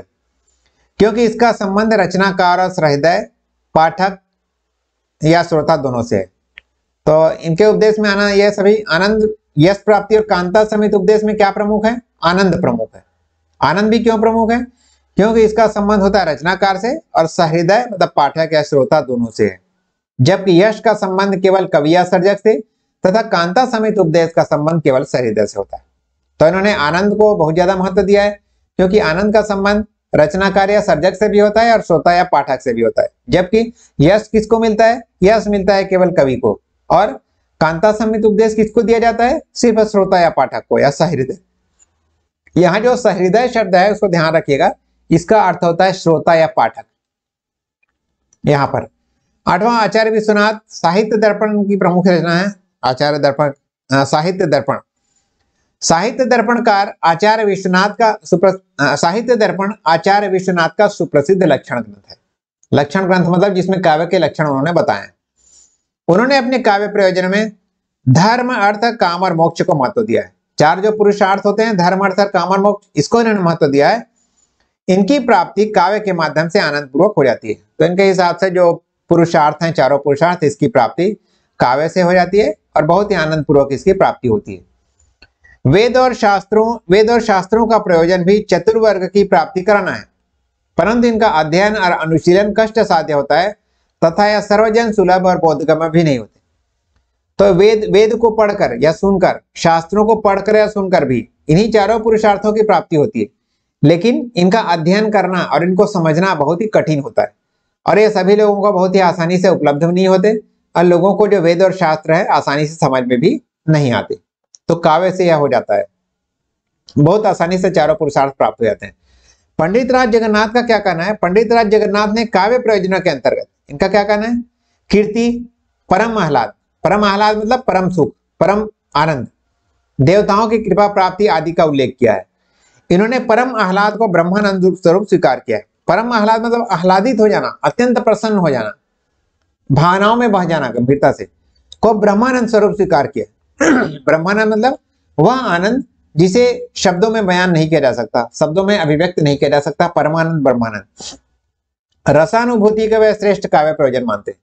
क्योंकि इसका संबंध रचनाकार और सहृदय पाठक या श्रोता दोनों से है तो इनके उपदेश में आना यह सभी आनंद यश प्राप्ति और कांता समित उपदेश में क्या प्रमुख है आनंद प्रमुख है आनंद भी क्यों प्रमुख है क्योंकि इसका संबंध होता है रचनाकार से और सहृदय मतलब पाठक या श्रोता दोनों से है जबकि यश का संबंध केवल कविया सर्जक से तथा कांता समेत उपदेश का संबंध केवल सहृदय से होता है तो इन्होंने आनंद को बहुत ज्यादा महत्व दिया है क्योंकि आनंद का संबंध रचनाकार या सर्जक से भी होता है और श्रोता या पाठक से भी होता है जबकि यश किसको मिलता है यश मिलता है केवल कवि को और कांता समित उपदेश किसको दिया जाता है सिर्फ श्रोता या पाठक को या सहृदय यहाँ जो सहृदय शब्द है उसको ध्यान रखिएगा इसका अर्थ होता है श्रोता या पाठक यहाँ पर आठवां आचार्य विश्वनाथ साहित्य दर्पण की प्रमुख रचना है आचार्य दर्पण साहित्य दर्पण साहित्य दर्पणकार आचार्य विश्वनाथ का सुप्र साहित्य दर्पण आचार्य विश्वनाथ का सुप्रसिद्ध लक्षण ग्रंथ है लक्षण ग्रंथ मतलब जिसमें काव्य के लक्षण उन्होंने बताए उन्होंने अपने काव्य प्रयोजन में धर्म अर्थ काम और मोक्ष को महत्व दिया है चार जो पुरुषार्थ होते हैं धर्म अर्थ काम और मोक्ष इसको इन्होंने महत्व दिया है इनकी प्राप्ति काव्य के माध्यम से आनंद पूर्वक हो जाती है तो इनके हिसाब से जो पुरुषार्थ हैं चारों पुरुषार्थ इसकी प्राप्ति काव्य से हो जाती है और बहुत ही आनंद पूर्वक इसकी प्राप्ति होती है वेद और शास्त्रों वेद और शास्त्रों का प्रयोजन भी चतुर्वर्ग की प्राप्ति कराना है परंतु इनका अध्ययन और अनुशीलन कष्ट साध्य होता है तथा यह सर्वजन सुलभ और बोधगम्य भी नहीं होते तो वेद वेद को पढ़कर या सुनकर शास्त्रों को पढ़कर या सुनकर भी इन्हीं चारों पुरुषार्थों की प्राप्ति होती है लेकिन इनका अध्ययन करना और इनको समझना बहुत ही कठिन होता है और ये सभी लोगों को बहुत ही आसानी से उपलब्ध नहीं होते और लोगों को जो वेद और शास्त्र है आसानी से समझ में भी नहीं आते तो काव्य से यह हो जाता है बहुत आसानी से चारों पुरुषार्थ प्राप्त हो जाते हैं पंडित राज जगन्नाथ का क्या कहना है पंडित राज जगन्नाथ ने काव्य प्रयोजन के अंतर्गत इनका क्या कहना है कीर्ति परम आह्लाद परम आह्लाद मतलब परम सुख परम आनंद देवताओं की कृपा प्राप्ति आदि का उल्लेख किया है इन्होंने परम आह्लाद को ब्रह्मानंद स्वरूप स्वीकार किया है परम आह्लाद मतलब आह्लादित हो जाना अत्यंत प्रसन्न हो जाना भावनाओं में बह जाना गंभीरता से को ब्रह्मानंद स्वरूप स्वीकार किया ब्रह्मानंद मतलब वह आनंद जिसे शब्दों में बयान नहीं किया जा सकता शब्दों में अभिव्यक्त नहीं किया जा सकता परमानंद ब्रह्मानंद रसानुभूति का वह श्रेष्ठ काव्य प्रयोजन मानते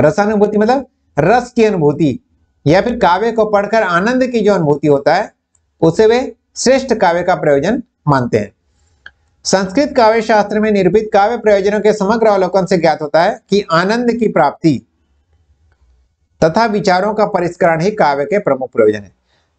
रसानुभूति मतलब रस की अनुभूति या फिर काव्य को पढ़कर आनंद की जो अनुभूति होता है उसे वे श्रेष्ठ काव्य का प्रयोजन मानते हैं संस्कृत काव्य शास्त्र में निर्भित काव्य प्रयोजनों के समग्र अवलोकन से ज्ञात होता है कि आनंद की प्राप्ति तथा विचारों का परिष्करण ही काव्य के प्रमुख प्रयोजन है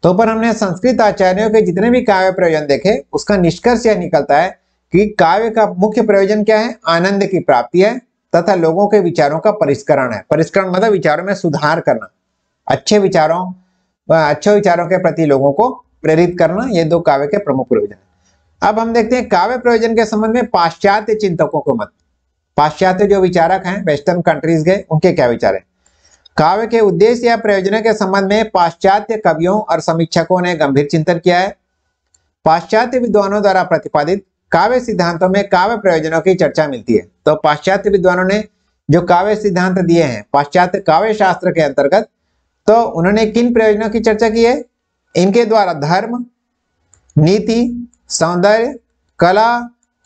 तो पर हमने संस्कृत आचार्यों के जितने भी काव्य प्रयोजन देखे उसका निष्कर्ष यह निकलता है कि काव्य का मुख्य प्रयोजन क्या है आनंद की प्राप्ति है तथा लोगों के विचारों का परिष्करण है परिष्करण मतलब विचारों में सुधार करना अच्छे विचारों अच्छे विचारों के प्रति लोगों को प्रेरित करना ये दो काव्य के प्रमुख प्रयोजन है अब हम देखते हैं काव्य प्रयोजन के संबंध में पाश्चात्य चिंतकों को मत पाश्चात्य जो विचारक हैं वेस्टर्न कंट्रीज के उनके क्या विचार हैं काव्य के उद्देश्य या प्रयोजन के संबंध में पाश्चात्य कवियों और समीक्षकों ने गंभीर चिंतन किया है पाश्चात्य विद्वानों द्वारा प्रतिपादित काव्य सिद्धांतों में काव्य प्रयोजनों की चर्चा मिलती है तो पाश्चात्य विद्वानों ने जो काव्य सिद्धांत दिए हैं पाश्चात्य काव्य शास्त्र के अंतर्गत तो उन्होंने किन प्रयोजनों की चर्चा की है इनके द्वारा धर्म नीति सौंदर्य कला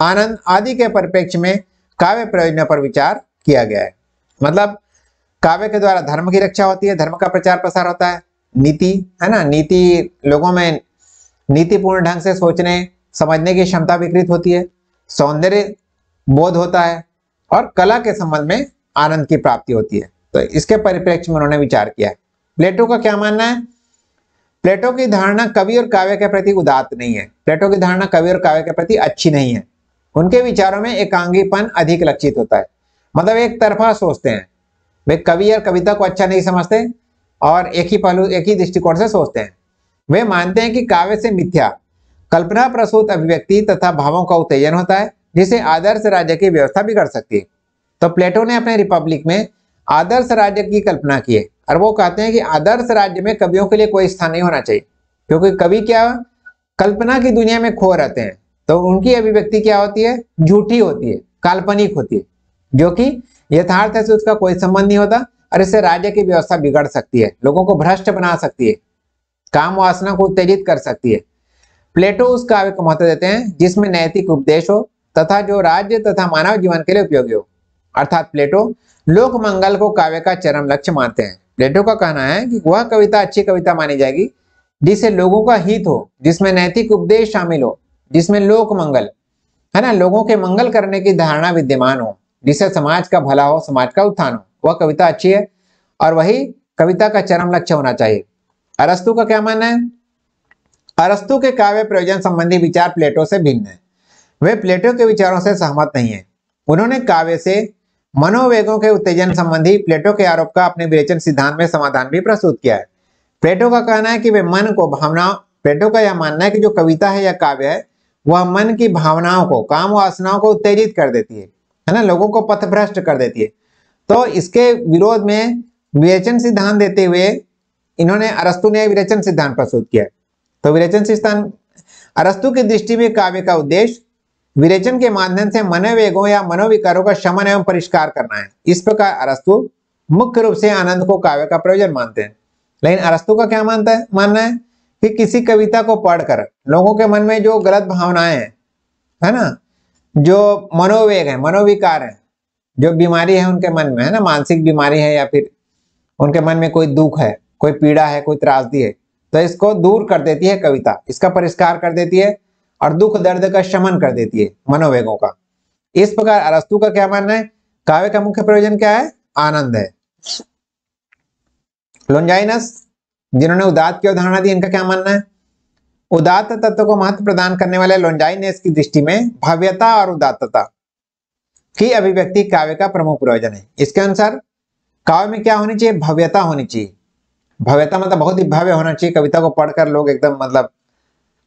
आनंद आदि के परिप्रेक्ष्य में काव्य प्रयोजनों पर विचार किया गया है मतलब काव्य के द्वारा धर्म की रक्षा होती है धर्म का प्रचार प्रसार होता है नीति है ना नीति लोगों में नीतिपूर्ण ढंग से सोचने समझने की क्षमता विकृत होती है सौंदर्य बोध होता है और कला के संबंध में आनंद की प्राप्ति होती है तो इसके परिप्रेक्ष्य में उन्होंने विचार किया है प्लेटो का क्या मानना है प्लेटो की धारणा कवि और काव्य के प्रति उदात नहीं है प्लेटो की धारणा कवि और काव्य के प्रति अच्छी नहीं है उनके विचारों में एकांगीपन अधिक लक्षित होता है मतलब एक तरफा सोचते हैं वे कवि और कविता को अच्छा नहीं समझते और एक ही पहलू एक ही दृष्टिकोण से सोचते हैं वे मानते हैं कि काव्य से मिथ्या कल्पना प्रसूत अभिव्यक्ति तथा भावों का उत्तेजन होता है जिसे आदर्श राज्य की व्यवस्था भी कर सकती है तो प्लेटो ने अपने रिपब्लिक में आदर्श राज्य की कल्पना की है और वो कहते हैं कि आदर्श राज्य में कवियों के लिए कोई स्थान नहीं होना चाहिए क्योंकि कवि क्या कल्पना की दुनिया में खो रहते हैं तो उनकी अभिव्यक्ति क्या होती है झूठी होती है काल्पनिक होती है जो कि यथार्थ से उसका कोई संबंध नहीं होता और इससे राज्य की व्यवस्था बिगड़ सकती है लोगों को भ्रष्ट बना सकती है काम वासना को उत्तेजित कर सकती है प्लेटो उस काव्य को महत्व देते हैं जिसमें नैतिक उपदेश हो तथा जो राज्य तथा मानव जीवन के लिए उपयोगी हो अर्थात प्लेटो लोक मंगल को काव्य का चरम लक्ष्य मानते हैं प्लेटो का कहना है कि वह कविता अच्छी कविता मानी जाएगी जिसे लोगों का हित हो जिसमें नैतिक उपदेश शामिल हो जिसमें लोक मंगल है ना लोगों के मंगल करने की धारणा विद्यमान हो जिसे समाज का भला हो समाज का उत्थान हो वह कविता अच्छी है और वही कविता का चरम लक्ष्य होना चाहिए अरस्तु का क्या मानना है अरस्तु के काव्य प्रयोजन संबंधी विचार प्लेटो से भिन्न है वे प्लेटो के विचारों से सहमत नहीं है उन्होंने काव्य से मनोवेगों के उत्तेजन संबंधी प्लेटो के आरोप का अपने विरेचन सिद्धांत में समाधान भी प्रस्तुत किया है प्लेटो का कहना है कि वे मन को भावना प्लेटो का यह मानना है कि जो कविता है या काव्य है वह मन की भावनाओं को काम वासनाओं को उत्तेजित कर देती है है ना लोगों को पथभ्रष्ट कर देती है तो इसके विरोध में विरेचन सिद्धांत देते हुए इन्होंने अरस्तु ने विरेचन सिद्धांत प्रस्तुत किया तो विरेचन सिद्धांत अरस्तु की दृष्टि में काव्य का उद्देश्य विरेचन के माध्यम से मनोवेगों या मनोविकारों का शमन एवं परिष्कार करना है इस प्रकार अरस्तु मुख्य रूप से आनंद को काव्य का प्रयोजन मानते हैं लेकिन अरस्तु का क्या मानता है मानना है कि किसी कविता को पढ़कर लोगों के मन में जो गलत भावनाएं हैं है ना जो मनोवेग है मनोविकार है जो बीमारी है उनके मन में है ना मानसिक बीमारी है या फिर उनके मन में कोई दुख है कोई पीड़ा है कोई त्रासदी है तो इसको दूर कर देती है कविता इसका परिष्कार कर देती है और दुख दर्द का शमन कर देती है मनोवेगों का इस प्रकार अरस्तु का क्या मानना है काव्य का मुख्य प्रयोजन क्या है आनंद है लोंजाइनस जिन्होंने उदात की अवधारणा दी इनका क्या मानना है उदात तत्व को महत्व प्रदान करने वाले लोंजाइनस की दृष्टि में भव्यता और उदातता की अभिव्यक्ति काव्य का प्रमुख प्रयोजन है इसके अनुसार काव्य में क्या होनी चाहिए भव्यता होनी चाहिए भव्यता मतलब बहुत ही भव्य होना चाहिए कविता को पढ़कर लोग एकदम मतलब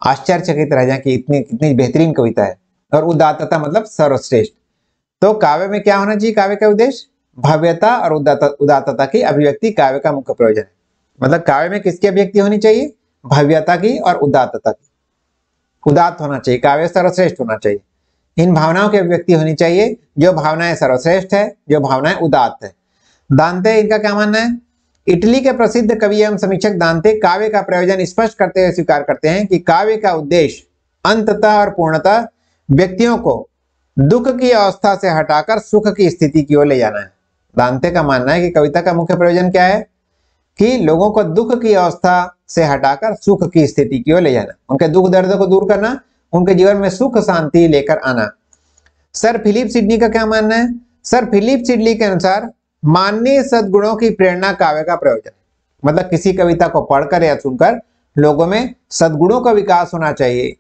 आश्चर्यचकित रह जाए कि इतनी इतनी बेहतरीन कविता है और उदात्तता मतलब सर्वश्रेष्ठ तो काव्य में क्या होना चाहिए काव्य का उद्देश्य भव्यता और उदात्तता की अभिव्यक्ति काव्य का मुख्य प्रयोजन है मतलब काव्य में किसकी अभिव्यक्ति होनी चाहिए भव्यता की और उदात्तता की उदात्त होना चाहिए काव्य सर्वश्रेष्ठ होना चाहिए इन भावनाओं की अभिव्यक्ति होनी चाहिए जो भावनाएं सर्वश्रेष्ठ है जो भावनाएं उदात्त है दानते इनका क्या मानना है इटली के प्रसिद्ध कवि एवं समीक्षक दांते काव्य का प्रयोजन स्पष्ट करते हुए स्वीकार करते हैं कि काव्य का उद्देश्य अंततः और पूर्णतः व्यक्तियों को दुख की अवस्था से हटाकर सुख की स्थिति की ओर ले जाना है दांते का मानना है कि कविता का मुख्य प्रयोजन क्या है कि लोगों को दुख की अवस्था से हटाकर सुख की स्थिति की ओर ले जाना उनके दुख दर्द को दूर करना उनके जीवन में सुख शांति लेकर आना सर फिलिप सिडनी का क्या मानना है सर फिलिप सिडली के अनुसार माननीय सदगुणों की प्रेरणा काव्य का प्रयोजन मतलब किसी कविता को पढ़कर या सुनकर लोगों में सदगुणों का विकास होना चाहिए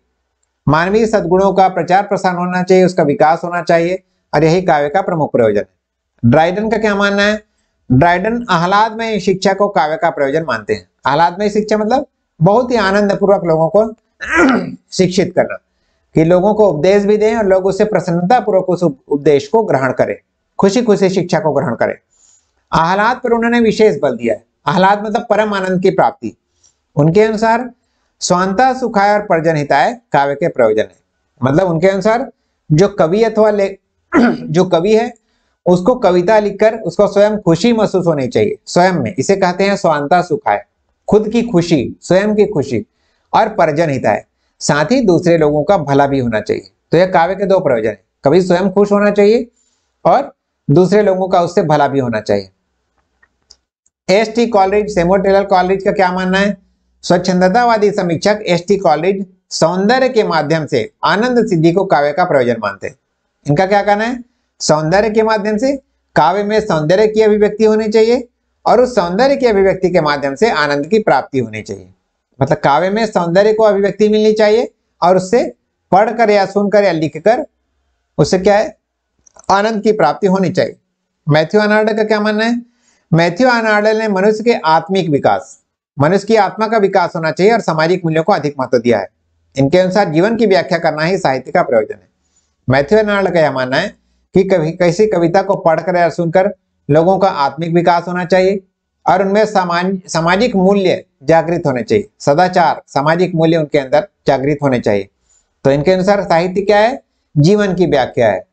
मानवीय सदगुणों का प्रचार प्रसार होना चाहिए उसका विकास होना चाहिए और यही काव्य का प्रमुख प्रयोजन है ड्राइडन का क्या मानना है ड्राइडन आह्लादमय शिक्षा को काव्य का प्रयोजन मानते हैं आह्लादमय शिक्षा मतलब बहुत ही आनंद पूर्वक लोगों को शिक्षित करना कि लोगों को उपदेश भी दें और लोग उससे प्रसन्नता पूर्वक उस उपदेश को ग्रहण करें खुशी खुशी शिक्षा को ग्रहण करें आहलाद पर उन्होंने विशेष बल दिया है आहलाद मतलब परम आनंद की प्राप्ति उनके अनुसार स्वांता सुखाय और परजन हिताय काव्य के प्रयोजन है मतलब उनके अनुसार जो कवि अथवा जो कवि है उसको कविता लिखकर उसको स्वयं खुशी महसूस होनी चाहिए स्वयं में इसे कहते हैं स्वांता सुखाय खुद की खुशी स्वयं की खुशी और परजन हिताय साथ ही दूसरे लोगों का भला भी होना चाहिए तो यह काव्य के दो प्रयोजन है कवि स्वयं खुश होना चाहिए और दूसरे लोगों का उससे भला भी होना चाहिए एस टी कॉलेज सेमो टेलर का क्या मानना है स्वच्छंदतावादी समीक्षक एस टी कॉलेज सौंदर्य के माध्यम से आनंद सिद्धि को काव्य का प्रयोजन मानते हैं इनका क्या कहना है सौंदर्य के माध्यम से काव्य में सौंदर्य की अभिव्यक्ति होनी चाहिए और उस सौंदर्य की अभिव्यक्ति के माध्यम से आनंद की प्राप्ति होनी चाहिए मतलब काव्य में सौंदर्य को अभिव्यक्ति मिलनी चाहिए और उससे पढ़कर या सुनकर या लिखकर उससे क्या है आनंद की प्राप्ति होनी चाहिए मैथ्यू अनार्ड का क्या मानना है मैथ्यू आनाडल ने मनुष्य के आत्मिक विकास मनुष्य की आत्मा का विकास होना चाहिए और सामाजिक मूल्यों को अधिक महत्व दिया है इनके अनुसार जीवन की व्याख्या करना ही साहित्य का प्रयोजन है मैथ्यू आनाडल का यह मानना है कि कभी कैसी कविता को पढ़कर या सुनकर लोगों का आत्मिक विकास होना चाहिए और उनमें सामाजिक मूल्य जागृत होने चाहिए सदाचार सामाजिक मूल्य उनके अंदर जागृत होने चाहिए तो इनके अनुसार साहित्य क्या है जीवन की व्याख्या है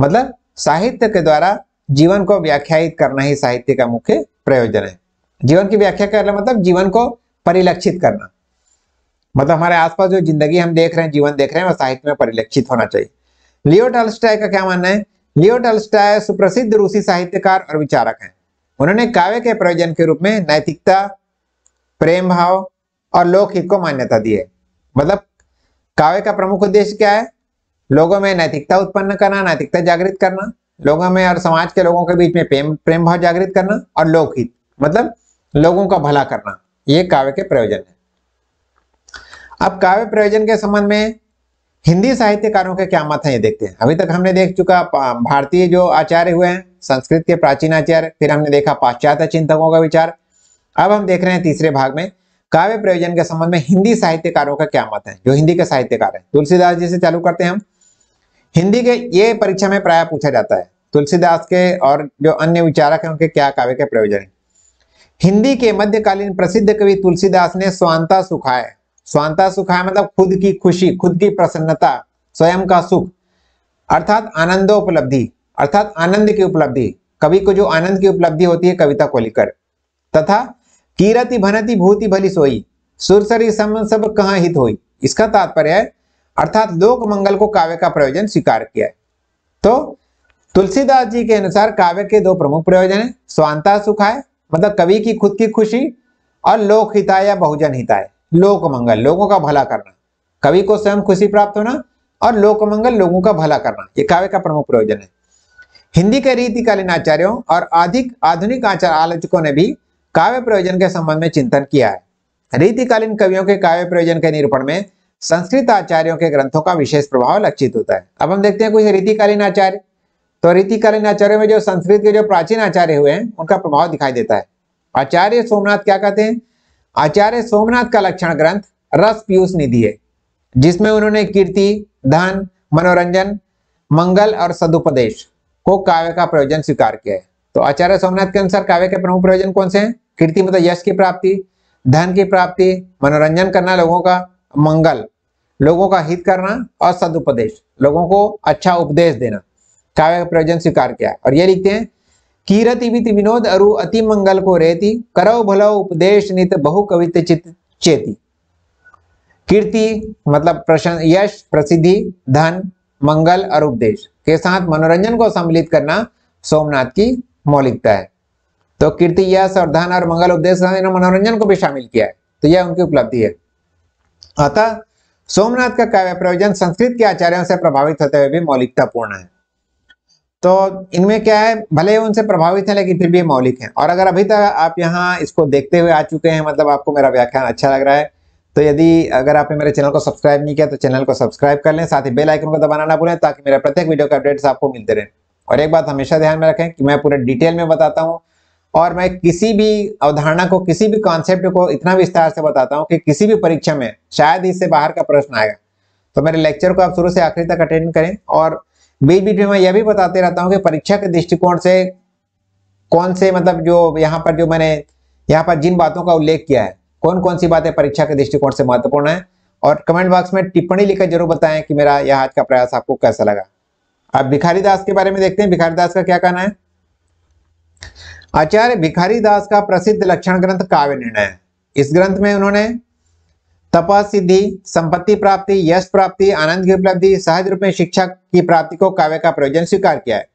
मतलब साहित्य के द्वारा जीवन को व्याख्यायित करना ही साहित्य का मुख्य प्रयोजन है जीवन की व्याख्या करना मतलब, मतलब जीवन को परिलक्षित करना मतलब हमारे आसपास जो जिंदगी हम देख रहे हैं जीवन देख रहे हैं वह साहित्य में परिलक्षित होना चाहिए लियो टल्स्टाय का क्या मानना है लियो टल्स्टाय सुप्रसिद्ध रूसी साहित्यकार और विचारक हैं उन्होंने काव्य के प्रयोजन के रूप में नैतिकता प्रेम भाव और लोकहित को मान्यता दी है मतलब काव्य का प्रमुख उद्देश्य क्या है लोगों में नैतिकता उत्पन्न करना नैतिकता जागृत करना लोगों में और समाज के लोगों के बीच में प्रेम प्रेम भाव जागृत करना और लोकहित मतलब लोगों का भला करना ये काव्य के प्रयोजन है अब काव्य प्रयोजन के संबंध में हिंदी साहित्यकारों के क्या मत हैं ये देखते हैं अभी तक हमने देख चुका भारतीय जो आचार्य हुए हैं संस्कृत के प्राचीन आचार्य फिर हमने देखा पाश्चात्य चिंतकों का विचार अब हम देख रहे हैं तीसरे भाग में काव्य प्रयोजन के संबंध में हिंदी साहित्यकारों का क्या मत है जो हिंदी के साहित्यकार है तुलसीदास जी से चालू करते हैं हम हिंदी के ये परीक्षा में प्राय पूछा जाता है तुलसीदास के और जो अन्य विचारक हैं उनके क्या काव्य के प्रयोजन है हिंदी के मध्यकालीन प्रसिद्ध कवि तुलसीदास ने स्वांता सुखाए स्वांता सुखाए मतलब खुद की खुशी खुद की प्रसन्नता स्वयं का सुख अर्थात आनंदोपलब्धि अर्थात आनंद की उपलब्धि कवि को जो आनंद की उपलब्धि होती है कविता को लेकर तथा कीरति भनति भूति भली सोई सुरसरी सम सब कहा हित होई इसका तात्पर्य है अर्थात लोक मंगल को काव्य का प्रयोजन स्वीकार किया है तो तुलसीदास जी के अनुसार काव्य के दो प्रमुख प्रयोजन है स्वांता सुखाय मतलब कवि की खुद की खुशी और लोक हिताय या बहुजन हिताय लोक मंगल लोगों का भला करना कवि को स्वयं खुशी प्राप्त होना और लोक मंगल लोगों का भला करना ये काव्य का प्रमुख प्रयोजन है हिंदी के रीतिकालीन आचार्यों और अधिक आधुनिक आचार आलोचकों ने भी काव्य प्रयोजन के संबंध में चिंतन किया है रीतिकालीन कवियों के काव्य प्रयोजन के निरूपण में संस्कृत आचार्यों के ग्रंथों का विशेष प्रभाव लक्षित होता है अब हम देखते हैं कुछ रीतिकालीन आचार्य तो रीतिकालीन आचार्यों में जो संस्कृत के जो प्राचीन आचार्य हुए हैं उनका प्रभाव दिखाई देता है आचार्य सोमनाथ क्या कहते हैं आचार्य सोमनाथ का लक्षण ग्रंथ रस पीयूष निधि है जिसमें उन्होंने कीर्ति धन मनोरंजन मंगल और सदुपदेश को काव्य का प्रयोजन स्वीकार किया है तो आचार्य सोमनाथ के अनुसार काव्य के प्रमुख प्रयोजन कौन से हैं कीर्ति मतलब यश की प्राप्ति धन की प्राप्ति मनोरंजन करना लोगों का मंगल लोगों का हित करना और सदुपदेश लोगों को अच्छा उपदेश देना काव्य का प्रयोजन स्वीकार किया और ये लिखते हैं कीरति वित विनोद अरु अति मंगल को रेती करो भलो उपदेश नित बहु कवित चित चेती कीर्ति मतलब प्रशन यश प्रसिद्धि धन मंगल और उपदेश के साथ मनोरंजन को सम्मिलित करना सोमनाथ की मौलिकता है तो कीर्ति यश और धन और मंगल उपदेश मनोरंजन को भी शामिल किया है तो यह उनकी उपलब्धि है अतः सोमनाथ का काव्य प्रयोजन संस्कृत के आचार्यों से प्रभावित होते हुए भी मौलिकतापूर्ण है तो इनमें क्या है भले ही उनसे प्रभावित है लेकिन फिर भी ये मौलिक है और अगर अभी तक आप यहाँ इसको देखते हुए आ चुके हैं मतलब आपको मेरा व्याख्यान अच्छा लग रहा है तो यदि अगर आपने मेरे चैनल को सब्सक्राइब नहीं किया तो चैनल को सब्सक्राइब कर लें साथ ही बेल आइकन को दबाना ना भूलें ताकि मेरे प्रत्येक वीडियो के अपडेट्स आपको मिलते रहें और एक बात हमेशा ध्यान में रखें कि मैं पूरे डिटेल में बताता हूँ और मैं किसी भी अवधारणा को किसी भी कॉन्सेप्ट को इतना विस्तार से बताता हूँ कि किसी भी परीक्षा में शायद इससे बाहर का प्रश्न आएगा तो मेरे लेक्चर को आप शुरू से आखिरी तक अटेंड करें और बीच बीच में मैं यह भी बताते रहता हूँ कि परीक्षा के दृष्टिकोण से कौन से मतलब जो यहाँ पर जो मैंने यहाँ पर जिन बातों का उल्लेख किया है कौन कौन सी बातें परीक्षा के दृष्टिकोण से महत्वपूर्ण है और कमेंट बॉक्स में टिप्पणी लिखकर जरूर बताएं कि मेरा यह आज का प्रयास आपको कैसा लगा अब भिखारी दास के बारे में देखते हैं भिखारी दास का क्या कहना है आचार्य भिखारी दास का प्रसिद्ध लक्षण ग्रंथ काव्य निर्णय इस ग्रंथ में उन्होंने तपा सिद्धि संपत्ति प्राप्ति यश प्राप्ति आनंद की उपलब्धि सहज रूप में शिक्षा की प्राप्ति को काव्य का प्रयोजन स्वीकार किया है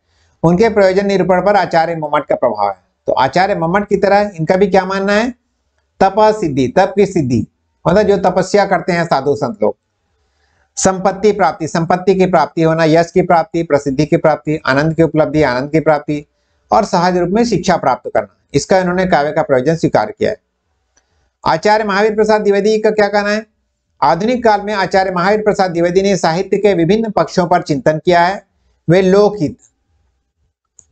उनके प्रयोजन निरूपण पर आचार्य मम्मट का प्रभाव है तो आचार्य मम्मट की तरह इनका भी क्या मानना है तपा सिद्धि तप की सिद्धि मतलब जो तपस्या करते हैं साधु संत लोग संपत्ति प्राप्ति संपत्ति की प्राप्ति होना यश की प्राप्ति प्रसिद्धि की प्राप्ति आनंद की उपलब्धि आनंद की प्राप्ति और सहज रूप में शिक्षा प्राप्त करना इसका इन्होंने काव्य का प्रयोजन स्वीकार किया है आचार्य महावीर प्रसाद द्विवेदी का क्या कहना है आधुनिक काल में आचार्य महावीर प्रसाद द्विवेदी ने साहित्य के विभिन्न पक्षों पर चिंतन किया है वे लोकहित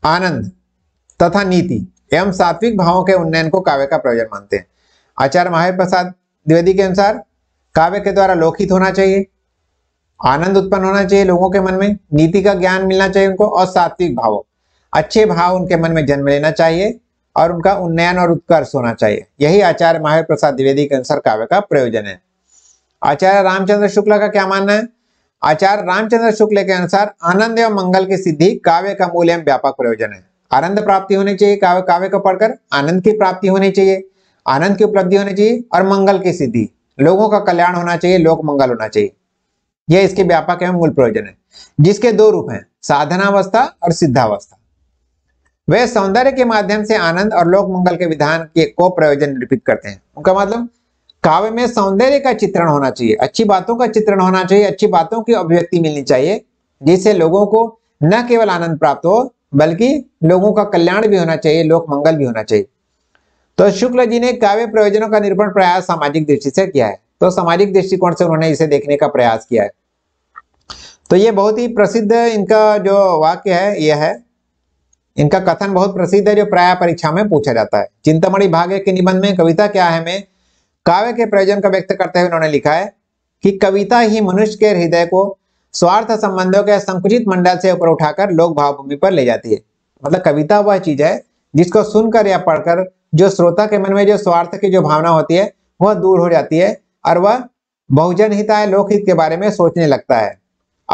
आनंद तथा नीति एवं सात्विक भावों के उन्नयन को काव्य का प्रयोजन मानते हैं आचार्य महावीर प्रसाद द्विवेदी के अनुसार काव्य के द्वारा लोकहित होना चाहिए आनंद उत्पन्न होना चाहिए लोगों के मन में नीति का ज्ञान मिलना चाहिए उनको और सात्विक भावों अच्छे भाव उनके मन में जन्म लेना चाहिए और उनका उन्नयन और उत्कर्ष होना चाहिए यही आचार्य महावीर प्रसाद द्विवेदी के अनुसार काव्य का प्रयोजन है आचार्य रामचंद्र शुक्ल का क्या मानना है आचार्य रामचंद्र शुक्ल के अनुसार आनंद एवं मंगल की सिद्धि काव्य का मूल एवं व्यापक प्रयोजन है आनंद प्राप्ति होनी चाहिए काव्य काव्य को पढ़कर आनंद की प्राप्ति होनी चाहिए आनंद की उपलब्धि होनी चाहिए और मंगल की सिद्धि लोगों का कल्याण होना चाहिए लोक मंगल होना चाहिए यह इसके व्यापक एवं मूल प्रयोजन है जिसके दो रूप है साधनावस्था और सिद्धावस्था वे सौंदर्य के माध्यम से आनंद और लोक मंगल के विधान के को प्रयोजन निरूपित करते हैं उनका मतलब काव्य में सौंदर्य का चित्रण होना चाहिए अच्छी बातों का चित्रण होना चाहिए अच्छी बातों की अभिव्यक्ति मिलनी चाहिए जिससे लोगों को न केवल आनंद प्राप्त हो बल्कि लोगों का कल्याण भी होना चाहिए लोक मंगल भी होना चाहिए तो शुक्ल जी ने काव्य प्रयोजनों का निरूपण प्रयास सामाजिक दृष्टि से किया है तो सामाजिक दृष्टिकोण से उन्होंने इसे देखने का प्रयास किया है तो ये बहुत ही प्रसिद्ध इनका जो वाक्य है यह है इनका कथन बहुत प्रसिद्ध है जो प्राय परीक्षा में पूछा जाता है चिंतामणि भाग्य के निबंध में कविता क्या है में काव्य के प्रयोजन का व्यक्त करते हुए उन्होंने लिखा है कि कविता ही मनुष्य के हृदय को स्वार्थ संबंधों के संकुचित मंडल से ऊपर उठाकर लोक भावभूमि पर ले जाती है मतलब कविता वह चीज है जिसको सुनकर या पढ़कर जो श्रोता के मन में जो स्वार्थ की जो भावना होती है वह दूर हो जाती है और वह बहुजन हित हिताय लोकहित के बारे में सोचने लगता है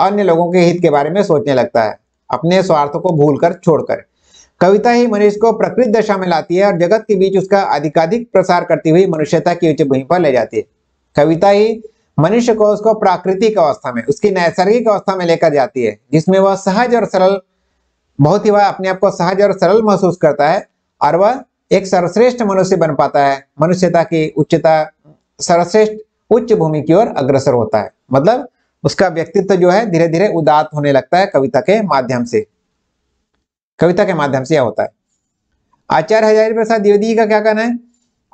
अन्य लोगों के हित के बारे में सोचने लगता है अपने स्वार्थ को भूल कर छोड़कर कविता ही मनुष्य को प्रकृत दशा में लाती है और जगत के बीच उसका अधिकाधिक प्रसार करती हुई मनुष्यता की उच्च भूमि पर ले जाती है कविता ही मनुष्य को उसको प्राकृतिक अवस्था में उसकी नैसर्गिक अवस्था में लेकर जाती है जिसमें वह सहज और सरल बहुत ही वह अपने आप को सहज और सरल महसूस करता है और वह एक सर्वश्रेष्ठ मनुष्य बन पाता है मनुष्यता की उच्चता सर्वश्रेष्ठ उच्च भूमि की ओर अग्रसर होता है मतलब उसका व्यक्तित्व जो है धीरे धीरे उदात होने लगता है कविता के माध्यम से कविता के माध्यम से यह होता है आचार्य हजारी प्रसाद द्विवेदी का क्या कहना है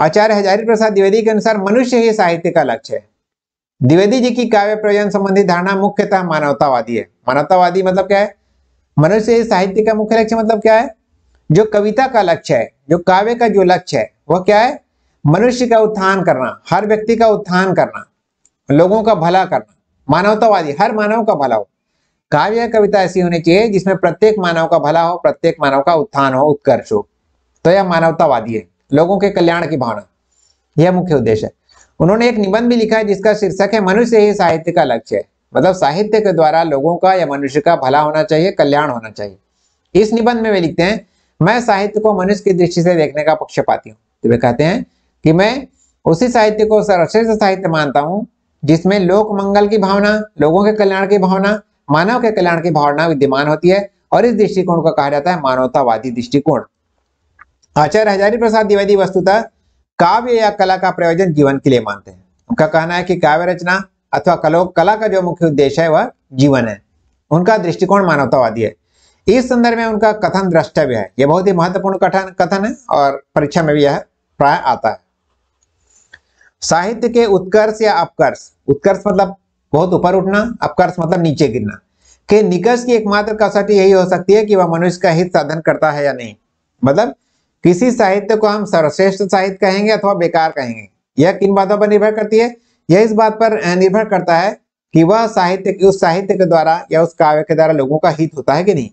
आचार्य हजारी प्रसाद द्विवेदी के अनुसार मनुष्य ही साहित्य का लक्ष्य है द्विवेदी जी की काव्य प्रयोजन संबंधी धारणा मुख्यतः मानवतावादी है मानवतावादी मतलब क्या है मनुष्य ही साहित्य का मुख्य लक्ष्य मतलब क्या है जो कविता का लक्ष्य है जो काव्य का जो लक्ष्य है वह क्या है मनुष्य का उत्थान करना हर व्यक्ति का उत्थान करना लोगों का भला करना मानवतावादी हर मानव का भला हो काव्य कविता ऐसी होनी चाहिए जिसमें प्रत्येक मानव का भला हो प्रत्येक मानव का उत्थान हो उत्कर्ष हो तो यह मानवतावादी है लोगों के कल्याण की भावना यह मुख्य उद्देश्य है उन्होंने एक निबंध भी लिखा है जिसका शीर्षक है मनुष्य ही साहित्य का लक्ष्य है मतलब साहित्य के द्वारा लोगों का या मनुष्य का भला होना चाहिए कल्याण होना चाहिए इस निबंध में वे लिखते हैं मैं साहित्य को मनुष्य की दृष्टि से देखने का पक्ष पाती हूँ तो वे कहते हैं कि मैं उसी साहित्य को सर्वश्रेष्ठ साहित्य मानता हूँ जिसमें लोक मंगल की भावना लोगों के कल्याण की भावना मानव के कल्याण की भावना विद्यमान होती है और इस दृष्टिकोण को कहा जाता है मानवतावादी दृष्टिकोण आचार्य हजारी प्रसाद द्विवेदी वस्तुतः काव्य या कला का प्रयोजन जीवन के लिए मानते हैं उनका कहना है कि काव्य रचना अथवा कलो कला का जो मुख्य उद्देश्य है वह जीवन है उनका दृष्टिकोण मानवतावादी है इस संदर्भ में उनका कथन द्रष्टव्य है यह बहुत ही महत्वपूर्ण कथन कथन है और परीक्षा में भी यह प्राय आता है साहित्य के उत्कर्ष या अपकर्ष उत्कर्ष मतलब बहुत ऊपर उठना अपकर्ष मतलब नीचे गिरना के निकर्ष की एकमात्र कसौटी यही हो सकती है कि वह मनुष्य का हित साधन करता है या नहीं मतलब किसी साहित्य को हम सर्वश्रेष्ठ साहित्य कहेंगे अथवा बेकार कहेंगे यह किन बातों पर निर्भर करती है यह इस बात पर निर्भर करता है कि वह साहित्य उस साहित्य के द्वारा या उस काव्य के द्वारा लोगों का हित होता है कि नहीं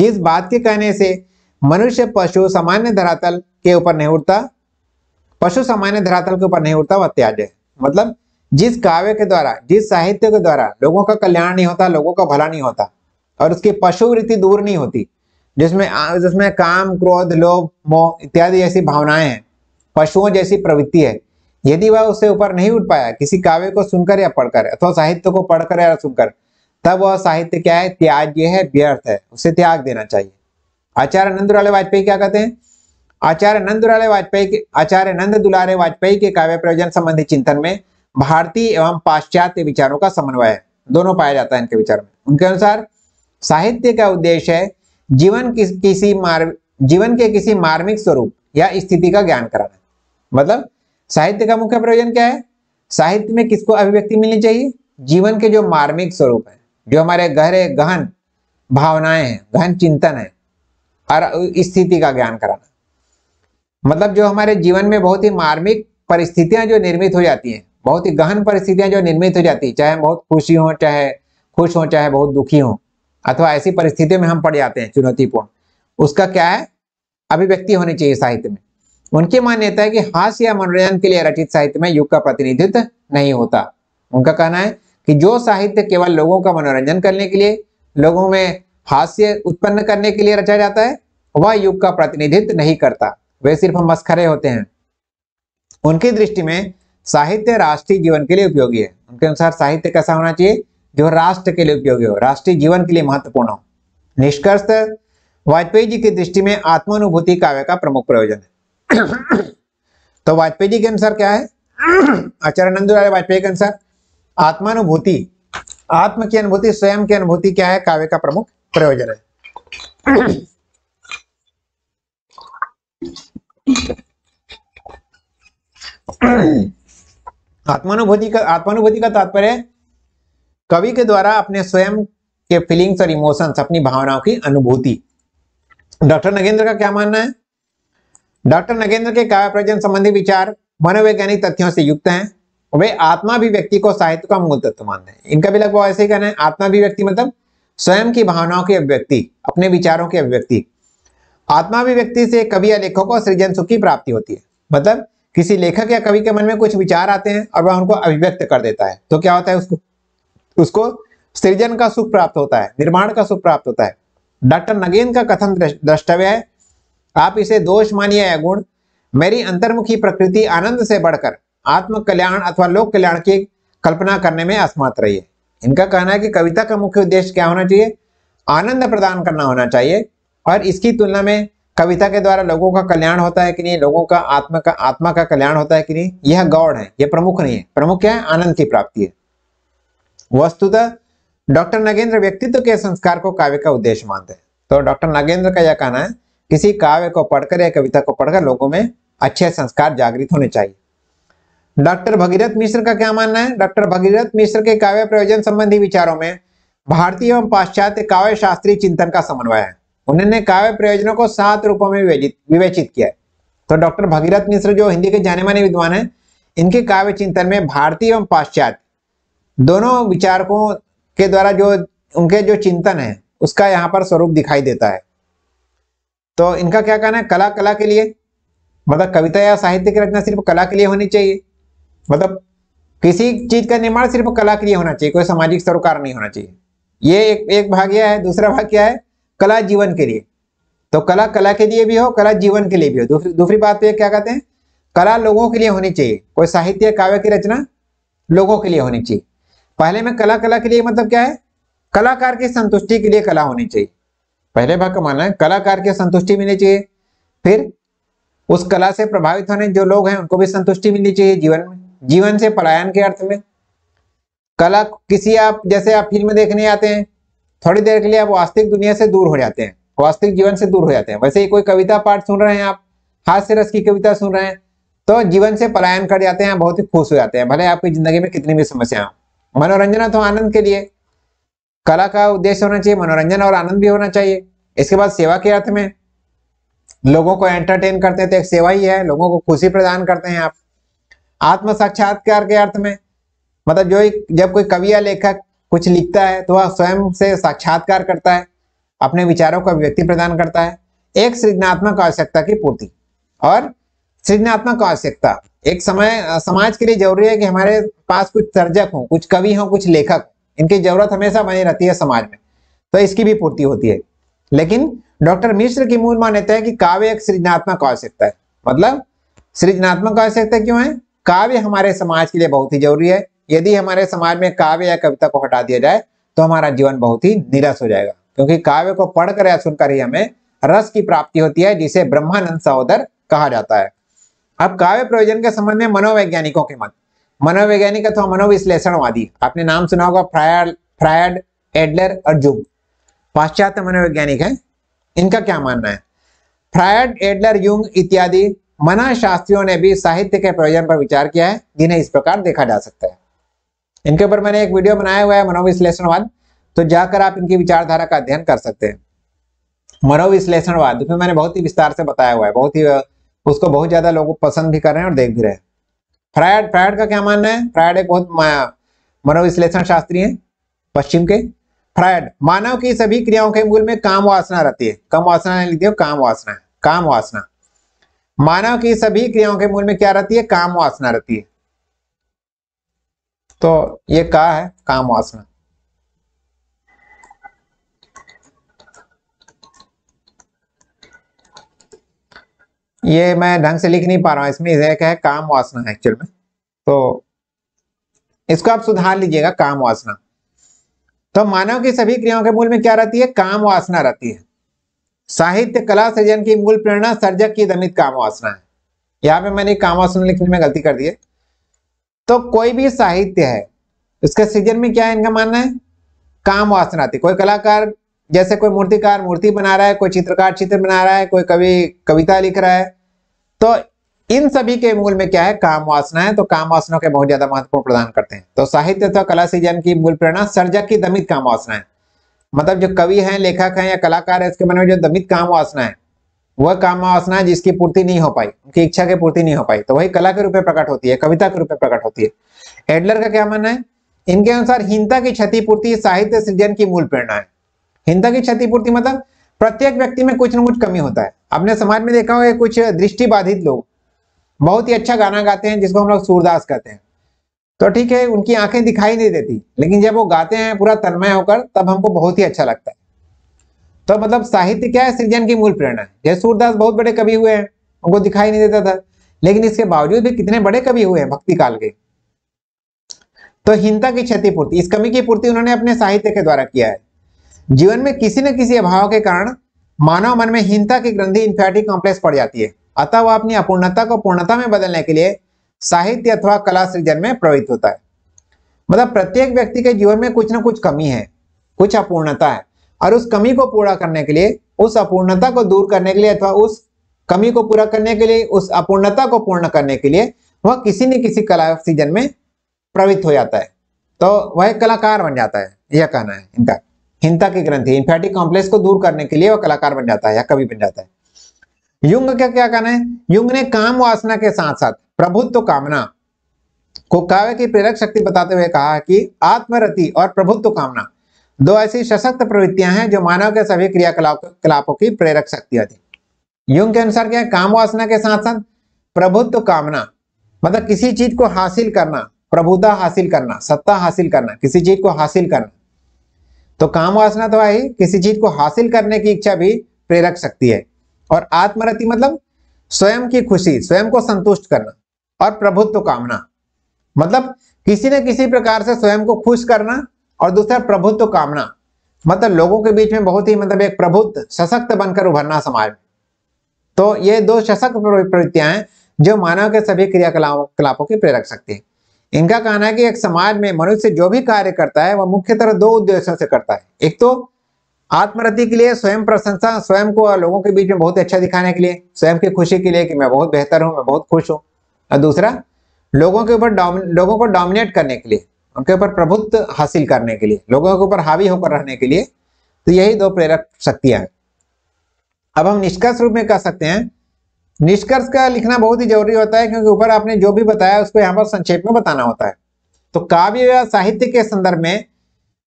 जिस बात के कहने से मनुष्य पशु सामान्य धरातल के ऊपर नहीं उठता पशु सामान्य धरातल के ऊपर नहीं उठता वह त्याज है मतलब जिस काव्य के द्वारा जिस साहित्य के द्वारा लोगों का कल्याण नहीं होता लोगों का भला नहीं होता और उसकी पशु वृत्ति दूर नहीं होती जिसमें जिसमें काम क्रोध लोभ मोह इत्यादि जैसी भावनाएं हैं पशुओं जैसी प्रवृत्ति है यदि वह उससे ऊपर नहीं उठ पाया किसी काव्य को सुनकर या पढ़कर अथवा साहित्य को पढ़कर या सुनकर तब वह साहित्य क्या है त्याज्य है व्यर्थ है उसे त्याग देना चाहिए आचार्य नंद दुलारे वाजपेयी क्या कहते हैं आचार्य नंद दुलारे वाजपेयी के आचार्य नंद दुलारे वाजपेयी के काव्य प्रयोजन संबंधी चिंतन में भारतीय एवं पाश्चात्य विचारों का समन्वय है दोनों पाया जाता है इनके विचार में उनके अनुसार साहित्य का उद्देश्य है जीवन किस, किसी मार, जीवन के किसी मार्मिक स्वरूप या स्थिति का ज्ञान कराना मतलब साहित्य का मुख्य प्रयोजन क्या है साहित्य में किसको अभिव्यक्ति मिलनी चाहिए जीवन के जो मार्मिक स्वरूप है जो हमारे गहरे गहन भावनाएं हैं गहन चिंतन है और स्थिति का ज्ञान कराना मतलब जो हमारे जीवन में बहुत ही मार्मिक परिस्थितियां जो निर्मित हो जाती हैं बहुत ही गहन परिस्थितियां जो निर्मित हो जाती चाहे बहुत खुशी हो चाहे खुश हो चाहे बहुत दुखी हो अथवा ऐसी परिस्थितियों में हम पड़ जाते हैं चुनौतीपूर्ण उसका क्या है अभिव्यक्ति होनी चाहिए साहित्य में उनकी मान्यता है कि हास्य या मनोरंजन के लिए रचित साहित्य में युग का प्रतिनिधित्व नहीं होता उनका कहना है कि जो साहित्य केवल लोगों का मनोरंजन करने के लिए लोगों में हास्य उत्पन्न करने के लिए रचा जाता है वह युग का प्रतिनिधित्व नहीं करता वे सिर्फ मस्खरे होते हैं उनकी दृष्टि में साहित्य राष्ट्रीय जीवन के लिए उपयोगी है उनके अनुसार साहित्य कैसा होना चाहिए जो राष्ट्र के लिए उपयोगी हो राष्ट्रीय जीवन के लिए महत्वपूर्ण हो निष्कर्ष वाजपेयी जी की दृष्टि में आत्मानुभूति काव्य का प्रमुख प्रयोजन है तो वाजपेयी जी के अनुसार क्या है आचार्य वाजपेयी के अनुसार आत्मानुभूति आत्म की अनुभूति स्वयं की अनुभूति क्या है काव्य का प्रमुख प्रयोजन है Mm-hmm. आत्मानुभूति का आत्मानुभूति का तात्पर्य कवि के द्वारा अपने स्वयं के फीलिंग्स और इमोशंस अपनी भावनाओं की अनुभूति डॉक्टर नगेंद्र का क्या मानना है डॉक्टर नगेंद्र के काव्य प्रजन संबंधी विचार मनोवैज्ञानिक तथ्यों से युक्त हैं वे आत्मा भी व्यक्ति को साहित्य का मूल तत्व मानते हैं इनका भी लगभग ऐसे ही कहना है आत्मा भी व्यक्ति मतलब स्वयं की भावनाओं की अभिव्यक्ति अपने विचारों की अभिव्यक्ति आत्मा भी व्यक्ति से कवि या लेखकों को सृजन सुख की प्राप्ति होती है मतलब किसी लेखक या कवि के मन में कुछ विचार आते हैं और वह उनको अभिव्यक्त कर देता है तो क्या होता है उसको उसको सृजन का सुख प्राप्त होता है निर्माण का सुख प्राप्त होता है डॉक्टर नगेन का कथन द्रष्टव्य है आप इसे दोष मानिए या गुण मेरी अंतर्मुखी प्रकृति आनंद से बढ़कर आत्म कल्याण अथवा लोक कल्याण की कल्पना करने में असमर्थ रही है इनका कहना है कि कविता का मुख्य उद्देश्य क्या होना चाहिए आनंद प्रदान करना होना चाहिए और इसकी तुलना में कविता के द्वारा लोगों का कल्याण होता है कि नहीं लोगों का आत्मा का आत्मा का कल्याण होता है कि नहीं यह गौड़ है यह प्रमुख नहीं है प्रमुख क्या है आनंद की प्राप्ति है वस्तुतः डॉक्टर नगेंद्र व्यक्तित्व के संस्कार को काव्य का उद्देश्य मानते हैं तो डॉक्टर नगेंद्र का यह कहना है किसी काव्य को पढ़कर या कविता को पढ़कर लोगों में अच्छे संस्कार जागृत होने चाहिए डॉक्टर भगीरथ मिश्र का क्या मानना है डॉक्टर भगीरथ मिश्र के काव्य प्रयोजन संबंधी विचारों में भारतीय एवं पाश्चात्य काव्य शास्त्रीय चिंतन का समन्वय है उन्होंने काव्य प्रयोजनों को सात रूपों में विवेचित किया है तो डॉक्टर भगीरथ मिश्र जो हिंदी के जाने माने विद्वान है इनके काव्य चिंतन में भारतीय एवं पाश्चात्य दोनों विचारकों के द्वारा जो उनके जो चिंतन है उसका यहाँ पर स्वरूप दिखाई देता है तो इनका क्या कहना है कला कला के लिए मतलब कविता या साहित्य की रचना सिर्फ कला के लिए होनी चाहिए मतलब किसी चीज का निर्माण सिर्फ कला के लिए होना चाहिए कोई सामाजिक सरोकार नहीं होना चाहिए ये एक एक भाग यह है दूसरा भाग क्या है कला जीवन के लिए तो कला कला के लिए भी हो कला जीवन के लिए भी हो दूसरी दूसरी बात तो ये क्या कहते हैं कला लोगों के लिए होनी चाहिए कोई साहित्य काव्य की रचना लोगों के लिए होनी चाहिए पहले में कला कला के लिए मतलब क्या है कलाकार की संतुष्टि के लिए कला होनी चाहिए पहले भाग का मानना है कलाकार की संतुष्टि मिलनी चाहिए फिर उस कला से प्रभावित होने जो लोग हैं उनको भी संतुष्टि मिलनी चाहिए जीवन में जीवन से पलायन के अर्थ में कला किसी आप जैसे आप फिल्म देखने आते हैं थोड़ी देर के लिए आप वास्तविक दुनिया से दूर हो जाते हैं वास्तविक जीवन से दूर हो जाते हैं वैसे ही कोई कविता पाठ सुन रहे हैं आप हास्य रस की कविता सुन रहे हैं तो जीवन से पलायन कर जाते हैं बहुत ही खुश हो जाते हैं भले आपकी जिंदगी में कितनी भी समस्या हो मनोरंजन तो आनंद के लिए कला का उद्देश्य होना चाहिए मनोरंजन और आनंद भी होना चाहिए इसके बाद सेवा के अर्थ में लोगों को एंटरटेन करते हैं तो एक सेवा ही है लोगों को खुशी प्रदान करते हैं आप आत्म साक्षात्कार के अर्थ में मतलब जो जब कोई कवि या लेखक कुछ लिखता है तो वह स्वयं से साक्षात्कार करता है अपने विचारों का व्यक्ति प्रदान करता है एक सृजनात्मक आवश्यकता की पूर्ति और सृजनात्मक आवश्यकता एक समय समाज के लिए जरूरी है कि हमारे पास कुछ सर्जक हों कुछ कवि हों कुछ लेखक इनकी जरूरत हमेशा बनी रहती है समाज में तो इसकी भी पूर्ति होती है लेकिन डॉक्टर मिश्र की मूल मान्यता है कि काव्य एक सृजनात्मक आवश्यकता है मतलब सृजनात्मक आवश्यकता क्यों है काव्य हमारे समाज के लिए बहुत ही जरूरी है यदि हमारे समाज में काव्य या कविता को हटा दिया जाए तो हमारा जीवन बहुत ही निरस हो जाएगा क्योंकि काव्य को पढ़कर या सुनकर ही हमें रस की प्राप्ति होती है जिसे ब्रह्मानंद सहोदर कहा जाता है अब काव्य प्रयोजन के संबंध में मनोवैज्ञानिकों के मत मनोवैज्ञानिक अथवा मनोविश्लेषणवादी आपने नाम सुना होगा फ्रायड फ्रायड एडलर और जुग पाश्चात्य मनोवैज्ञानिक है इनका क्या मानना है फ्रायड एडलर युंग इत्यादि मना शास्त्रियों ने भी साहित्य के प्रयोजन पर विचार किया है जिन्हें इस प्रकार देखा जा सकता है इनके ऊपर मैंने एक वीडियो बनाया हुआ है मनोविश्लेषणवाद तो जाकर आप इनकी विचारधारा का अध्ययन कर सकते हैं मनोविश्लेषणवाद उसमें मैंने बहुत ही विस्तार से बताया हुआ है बहुत ही उसको बहुत ज्यादा लोग पसंद भी कर रहे हैं और देख भी रहे हैं फ्रायड फ्रायड का क्या मानना है फ्रायड एक बहुत मनोविश्लेषण शास्त्री है पश्चिम के फ्रायड मानव की सभी क्रियाओं के मूल में काम वासना रहती है कम वासना नहीं लिखती काम वासना काम वासना मानव की सभी क्रियाओं के मूल में क्या रहती है काम वासना रहती है तो ये का है काम वासना ये मैं ढंग से लिख नहीं पा रहा हूं इसमें क्या है काम वासना है एक्चुअल में तो इसको आप सुधार लीजिएगा काम वासना तो मानव की सभी क्रियाओं के मूल में क्या रहती है काम वासना रहती है साहित्य कला सृजन की मूल प्रेरणा सर्जक की दमित काम वासना है यहां पे मैंने काम वासना लिखने में गलती कर दी है तो कोई भी साहित्य है इसके सीजन में क्या है इनका मानना है काम वासना थी कोई कलाकार जैसे कोई मूर्तिकार मूर्ति बना रहा है कोई चित्रकार चित्र बना रहा है कोई कवि कविता लिख रहा है तो इन सभी के मूल में क्या है काम वासना है तो काम वासना के बहुत ज्यादा महत्वपूर्ण प्रदान करते हैं तो साहित्य तथा तो कला सीजन की मूल प्रेरणा सर्जक की दमित काम वासना है मतलब जो कवि हैं लेखक हैं या कलाकार है इसके मन में जो दमित काम वासना है वह काम वासना जिसकी पूर्ति नहीं हो पाई उनकी इच्छा की पूर्ति नहीं हो पाई तो वही कला के रूप में प्रकट होती है कविता के रूप में प्रकट होती है एडलर का क्या मानना है इनके अनुसार हिंता की क्षतिपूर्ति साहित्य सृजन की मूल प्रेरणा है हिंता की क्षतिपूर्ति मतलब प्रत्येक व्यक्ति में कुछ ना कुछ कमी होता है आपने समाज में देखा होगा कुछ दृष्टि बाधित लोग बहुत ही अच्छा गाना गाते हैं जिसको हम लोग सूरदास कहते हैं तो ठीक है उनकी आंखें दिखाई नहीं देती लेकिन जब वो गाते हैं पूरा तन्मय होकर तब हमको बहुत ही अच्छा लगता है तो मतलब साहित्य क्या है सृजन की मूल प्रेरणा है जैसे सूरदास बहुत बड़े कवि हुए हैं उनको दिखाई नहीं देता था लेकिन इसके बावजूद भी कितने बड़े कवि हुए हैं भक्ति काल के तो हिंता की क्षतिपूर्ति इस कमी की पूर्ति उन्होंने अपने साहित्य के द्वारा किया है जीवन में किसी न किसी अभाव के कारण मानव मन में हिंता की ग्रंथि इंफेटिक कॉम्प्लेक्स पड़ जाती है अतः वह अपनी अपूर्णता को पूर्णता में बदलने के लिए साहित्य अथवा कला सृजन में प्रवृत्त होता है मतलब प्रत्येक व्यक्ति के जीवन में कुछ ना कुछ कमी है कुछ अपूर्णता है और उस कमी को पूरा करने के लिए उस अपूर्णता को दूर करने के लिए अथवा उस कमी को पूरा करने के लिए उस अपूर्णता को पूर्ण करने के लिए वह किसी न किसी कला सीजन में प्रवृत्त हो जाता है तो वह कलाकार बन जाता है यह कहना है इनका हिंता की ग्रंथि इन्फेटिक कॉम्प्लेक्स को दूर करने के लिए वह कलाकार बन जाता है या कवि बन जाता है युंग का क्या कहना है युंग ने काम वासना के साथ साथ प्रभुत्व कामना को काव्य की प्रेरक शक्ति बताते हुए कहा कि आत्मरति और प्रभुत्व कामना दो ऐसी सशक्त प्रवृत्तियां हैं जो मानव के सभी क्रियाकलापों की प्रेरक शक्ति थी युग के अनुसार क्या काम वासना के साथ साथ प्रभुत्व कामना मतलब किसी चीज को हासिल करना प्रभुता हासिल करना सत्ता हासिल करना किसी चीज को हासिल करना तो काम वासना तो है ही किसी चीज को हासिल करने की इच्छा भी प्रेरक शक्ति है और आत्मरति मतलब स्वयं की खुशी स्वयं को संतुष्ट करना और प्रभुत्व कामना मतलब किसी न किसी प्रकार से स्वयं को खुश करना और दूसरा प्रभुत्व कामना मतलब लोगों के बीच में बहुत ही मतलब एक प्रभुत्व सशक्त बनकर उभरना समाज में तो ये दो सशक्त प्रवृत्तियां हैं जो मानव के सभी क्रियाकलापों की प्रेरक शक्ति है इनका कहना है कि एक समाज में मनुष्य जो भी कार्य करता है वह मुख्यतः दो उद्देश्यों से करता है एक तो आत्मरति के लिए स्वयं प्रशंसा स्वयं को और लोगों के बीच में बहुत अच्छा दिखाने के लिए स्वयं की खुशी के लिए कि मैं बहुत बेहतर हूँ मैं बहुत खुश हूँ और दूसरा लोगों के ऊपर लोगों को डोमिनेट करने के लिए उनके ऊपर प्रभुत्व हासिल करने के लिए लोगों के ऊपर हावी होकर रहने के लिए तो यही दो प्रेरक शक्तियां हैं अब हम निष्कर्ष रूप में कह सकते हैं निष्कर्ष का लिखना बहुत ही जरूरी होता है क्योंकि ऊपर आपने जो भी बताया उसको यहाँ पर संक्षेप में बताना होता है तो काव्य या साहित्य के संदर्भ में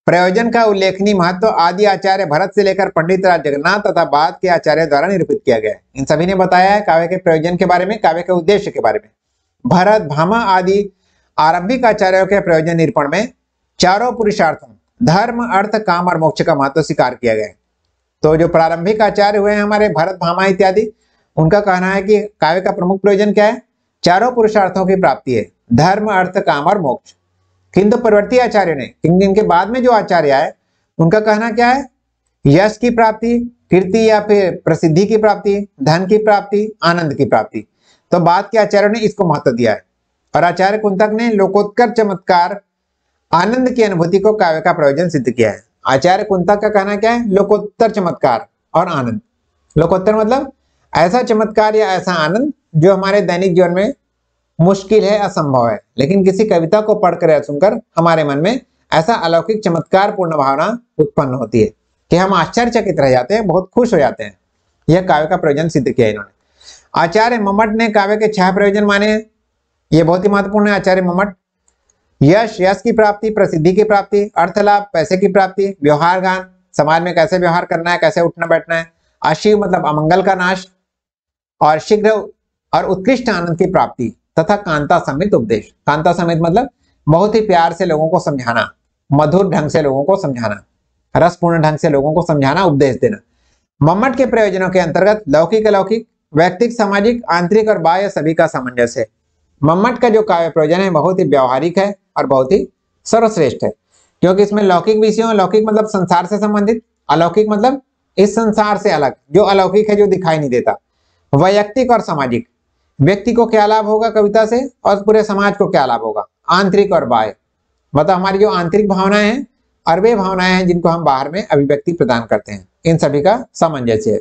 प्रयोजन का उल्लेखनीय महत्व तो आदि आचार्य भरत से लेकर पंडित राज जगन्नाथ तथा बाद के आचार्य द्वारा निरूपित किया गया है इन सभी ने बताया है काव्य के प्रयोजन के बारे में काव्य के उद्देश्य के बारे में भरत भामा आदि आरंभिक आचार्यों के प्रयोजन निरूपण में चारों पुरुषार्थों धर्म अर्थ काम और मोक्ष का महत्व स्वीकार किया गया तो जो प्रारंभिक आचार्य हुए हैं हमारे भरत भामा इत्यादि उनका कहना है कि काव्य का प्रमुख प्रयोजन क्या है चारों पुरुषार्थों की प्राप्ति है धर्म अर्थ काम और मोक्ष किंतु परवर्ती आचार्य ने किंतु इनके बाद में जो आचार्य आए उनका कहना क्या है यश की प्राप्ति कीर्ति या फिर प्रसिद्धि की प्राप्ति धन की प्राप्ति आनंद की प्राप्ति तो बाद के आचार्यों ने इसको महत्व दिया है और आचार्य कुंतक ने लोकोत्तर चमत्कार आनंद की अनुभूति को काव्य का प्रयोजन सिद्ध किया है आचार्य कुंतक का कहना क्या है लोकोत्तर चमत्कार और आनंद लोकोत्तर मतलब ऐसा चमत्कार या ऐसा आनंद जो हमारे दैनिक जीवन में मुश्किल है असंभव है लेकिन किसी कविता को पढ़कर या सुनकर हमारे मन में ऐसा अलौकिक चमत्कार पूर्ण भावना उत्पन्न होती है कि हम आश्चर्यचकित रह जाते हैं बहुत खुश हो जाते हैं यह काव्य का प्रयोजन सिद्ध किया इन्होंने आचार्य ममट ने काव्य के छह प्रयोजन माने हैं ये बहुत ही महत्वपूर्ण है आचार्य मम्मट यश यश की प्राप्ति प्रसिद्धि की प्राप्ति अर्थ लाभ पैसे की प्राप्ति व्यवहार गान समाज में कैसे व्यवहार करना है कैसे उठना बैठना है अशिव मतलब अमंगल का नाश और शीघ्र और उत्कृष्ट आनंद की प्राप्ति तथा कांता समित उपदेश कांता समित मतलब बहुत ही प्यार से लोगों को समझाना मधुर ढंग से लोगों को समझाना रसपूर्ण ढंग से लोगों को समझाना उपदेश देना मम्मट के प्रयोजनों के अंतर्गत लौकिक अलौकिक व्यक्तिक सामाजिक आंतरिक और बाह्य सभी का सामंजस्य है मम्मट का जो काव्य प्रयोजन है बहुत ही व्यवहारिक है और बहुत ही सर्वश्रेष्ठ है क्योंकि इसमें लौकिक विषयों लौकिक मतलब संसार से संबंधित अलौकिक मतलब इस संसार से अलग जो अलौकिक है जो दिखाई नहीं देता वैयक्तिक और सामाजिक व्यक्ति को क्या लाभ होगा कविता से और पूरे समाज को क्या लाभ होगा आंतरिक और बाह्य मतलब हमारी जो आंतरिक भावनाएं हैं और वे भावनाएं हैं जिनको हम बाहर में अभिव्यक्ति प्रदान करते हैं इन सभी का सामंजस्य है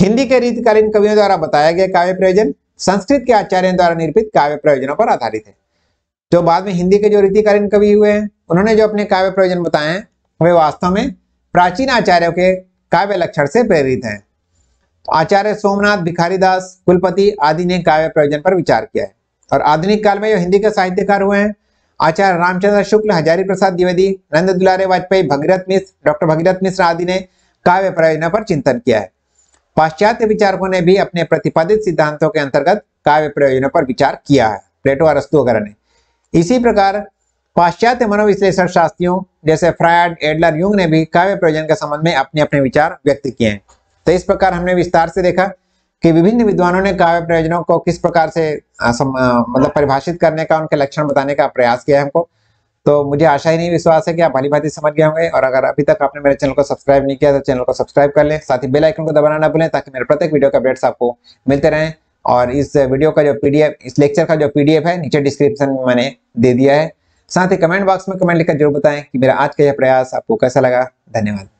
हिंदी के रीतकालीन कवियों द्वारा बताया गया काव्य प्रयोजन संस्कृत के आचार्य द्वारा निर्मित काव्य प्रयोजनों पर आधारित है जो बाद में हिंदी के जो रीतिकालीन कवि हुए हैं उन्होंने जो अपने काव्य प्रयोजन बताए हैं वे वास्तव में प्राचीन आचार्यों के काव्य लक्षण से प्रेरित हैं तो आचार्य सोमनाथ भिखारी दास कुलपति आदि ने काव्य प्रयोजन पर विचार किया है और आधुनिक काल में जो हिंदी के साहित्यकार हुए हैं आचार्य रामचंद्र शुक्ल हजारी प्रसाद द्विवेदी नंद दुलारे वाजपेयी भगीरथ मिश्र डॉक्टर भगीरथ मिश्र आदि ने काव्य प्रयोजन पर चिंतन किया है पाश्चात्य विचारकों ने भी अपने प्रतिपादित सिद्धांतों के अंतर्गत काव्य प्रयोजनों पर विचार किया है प्लेटो अरस्तु वगैरह ने इसी प्रकार पाश्चात्य मनोविश्लेषण शास्त्रियों जैसे फ्रायड एडलर युंग ने भी काव्य प्रयोजन के संबंध में अपने अपने विचार व्यक्त किए हैं तो इस प्रकार हमने विस्तार से देखा कि विभिन्न विद्वानों ने काव्य प्रयोजनों को किस प्रकार से मतलब परिभाषित करने का उनके लक्षण बताने का प्रयास किया है हमको तो मुझे आशा ही नहीं विश्वास है कि आप भली भांति समझ गए होंगे और अगर अभी तक आपने मेरे चैनल को सब्सक्राइब नहीं किया तो चैनल को सब्सक्राइब कर लें साथ ही बेल आइकन को दबाना ना भूलें ताकि मेरे प्रत्येक वीडियो के अपडेट्स आपको मिलते रहें और इस वीडियो का जो पीडीएफ इस लेक्चर का जो पीडीएफ है नीचे डिस्क्रिप्शन में मैंने दे दिया है साथ ही कमेंट बॉक्स में कमेंट लिखकर जरूर बताएं कि मेरा आज का यह प्रयास आपको कैसा लगा धन्यवाद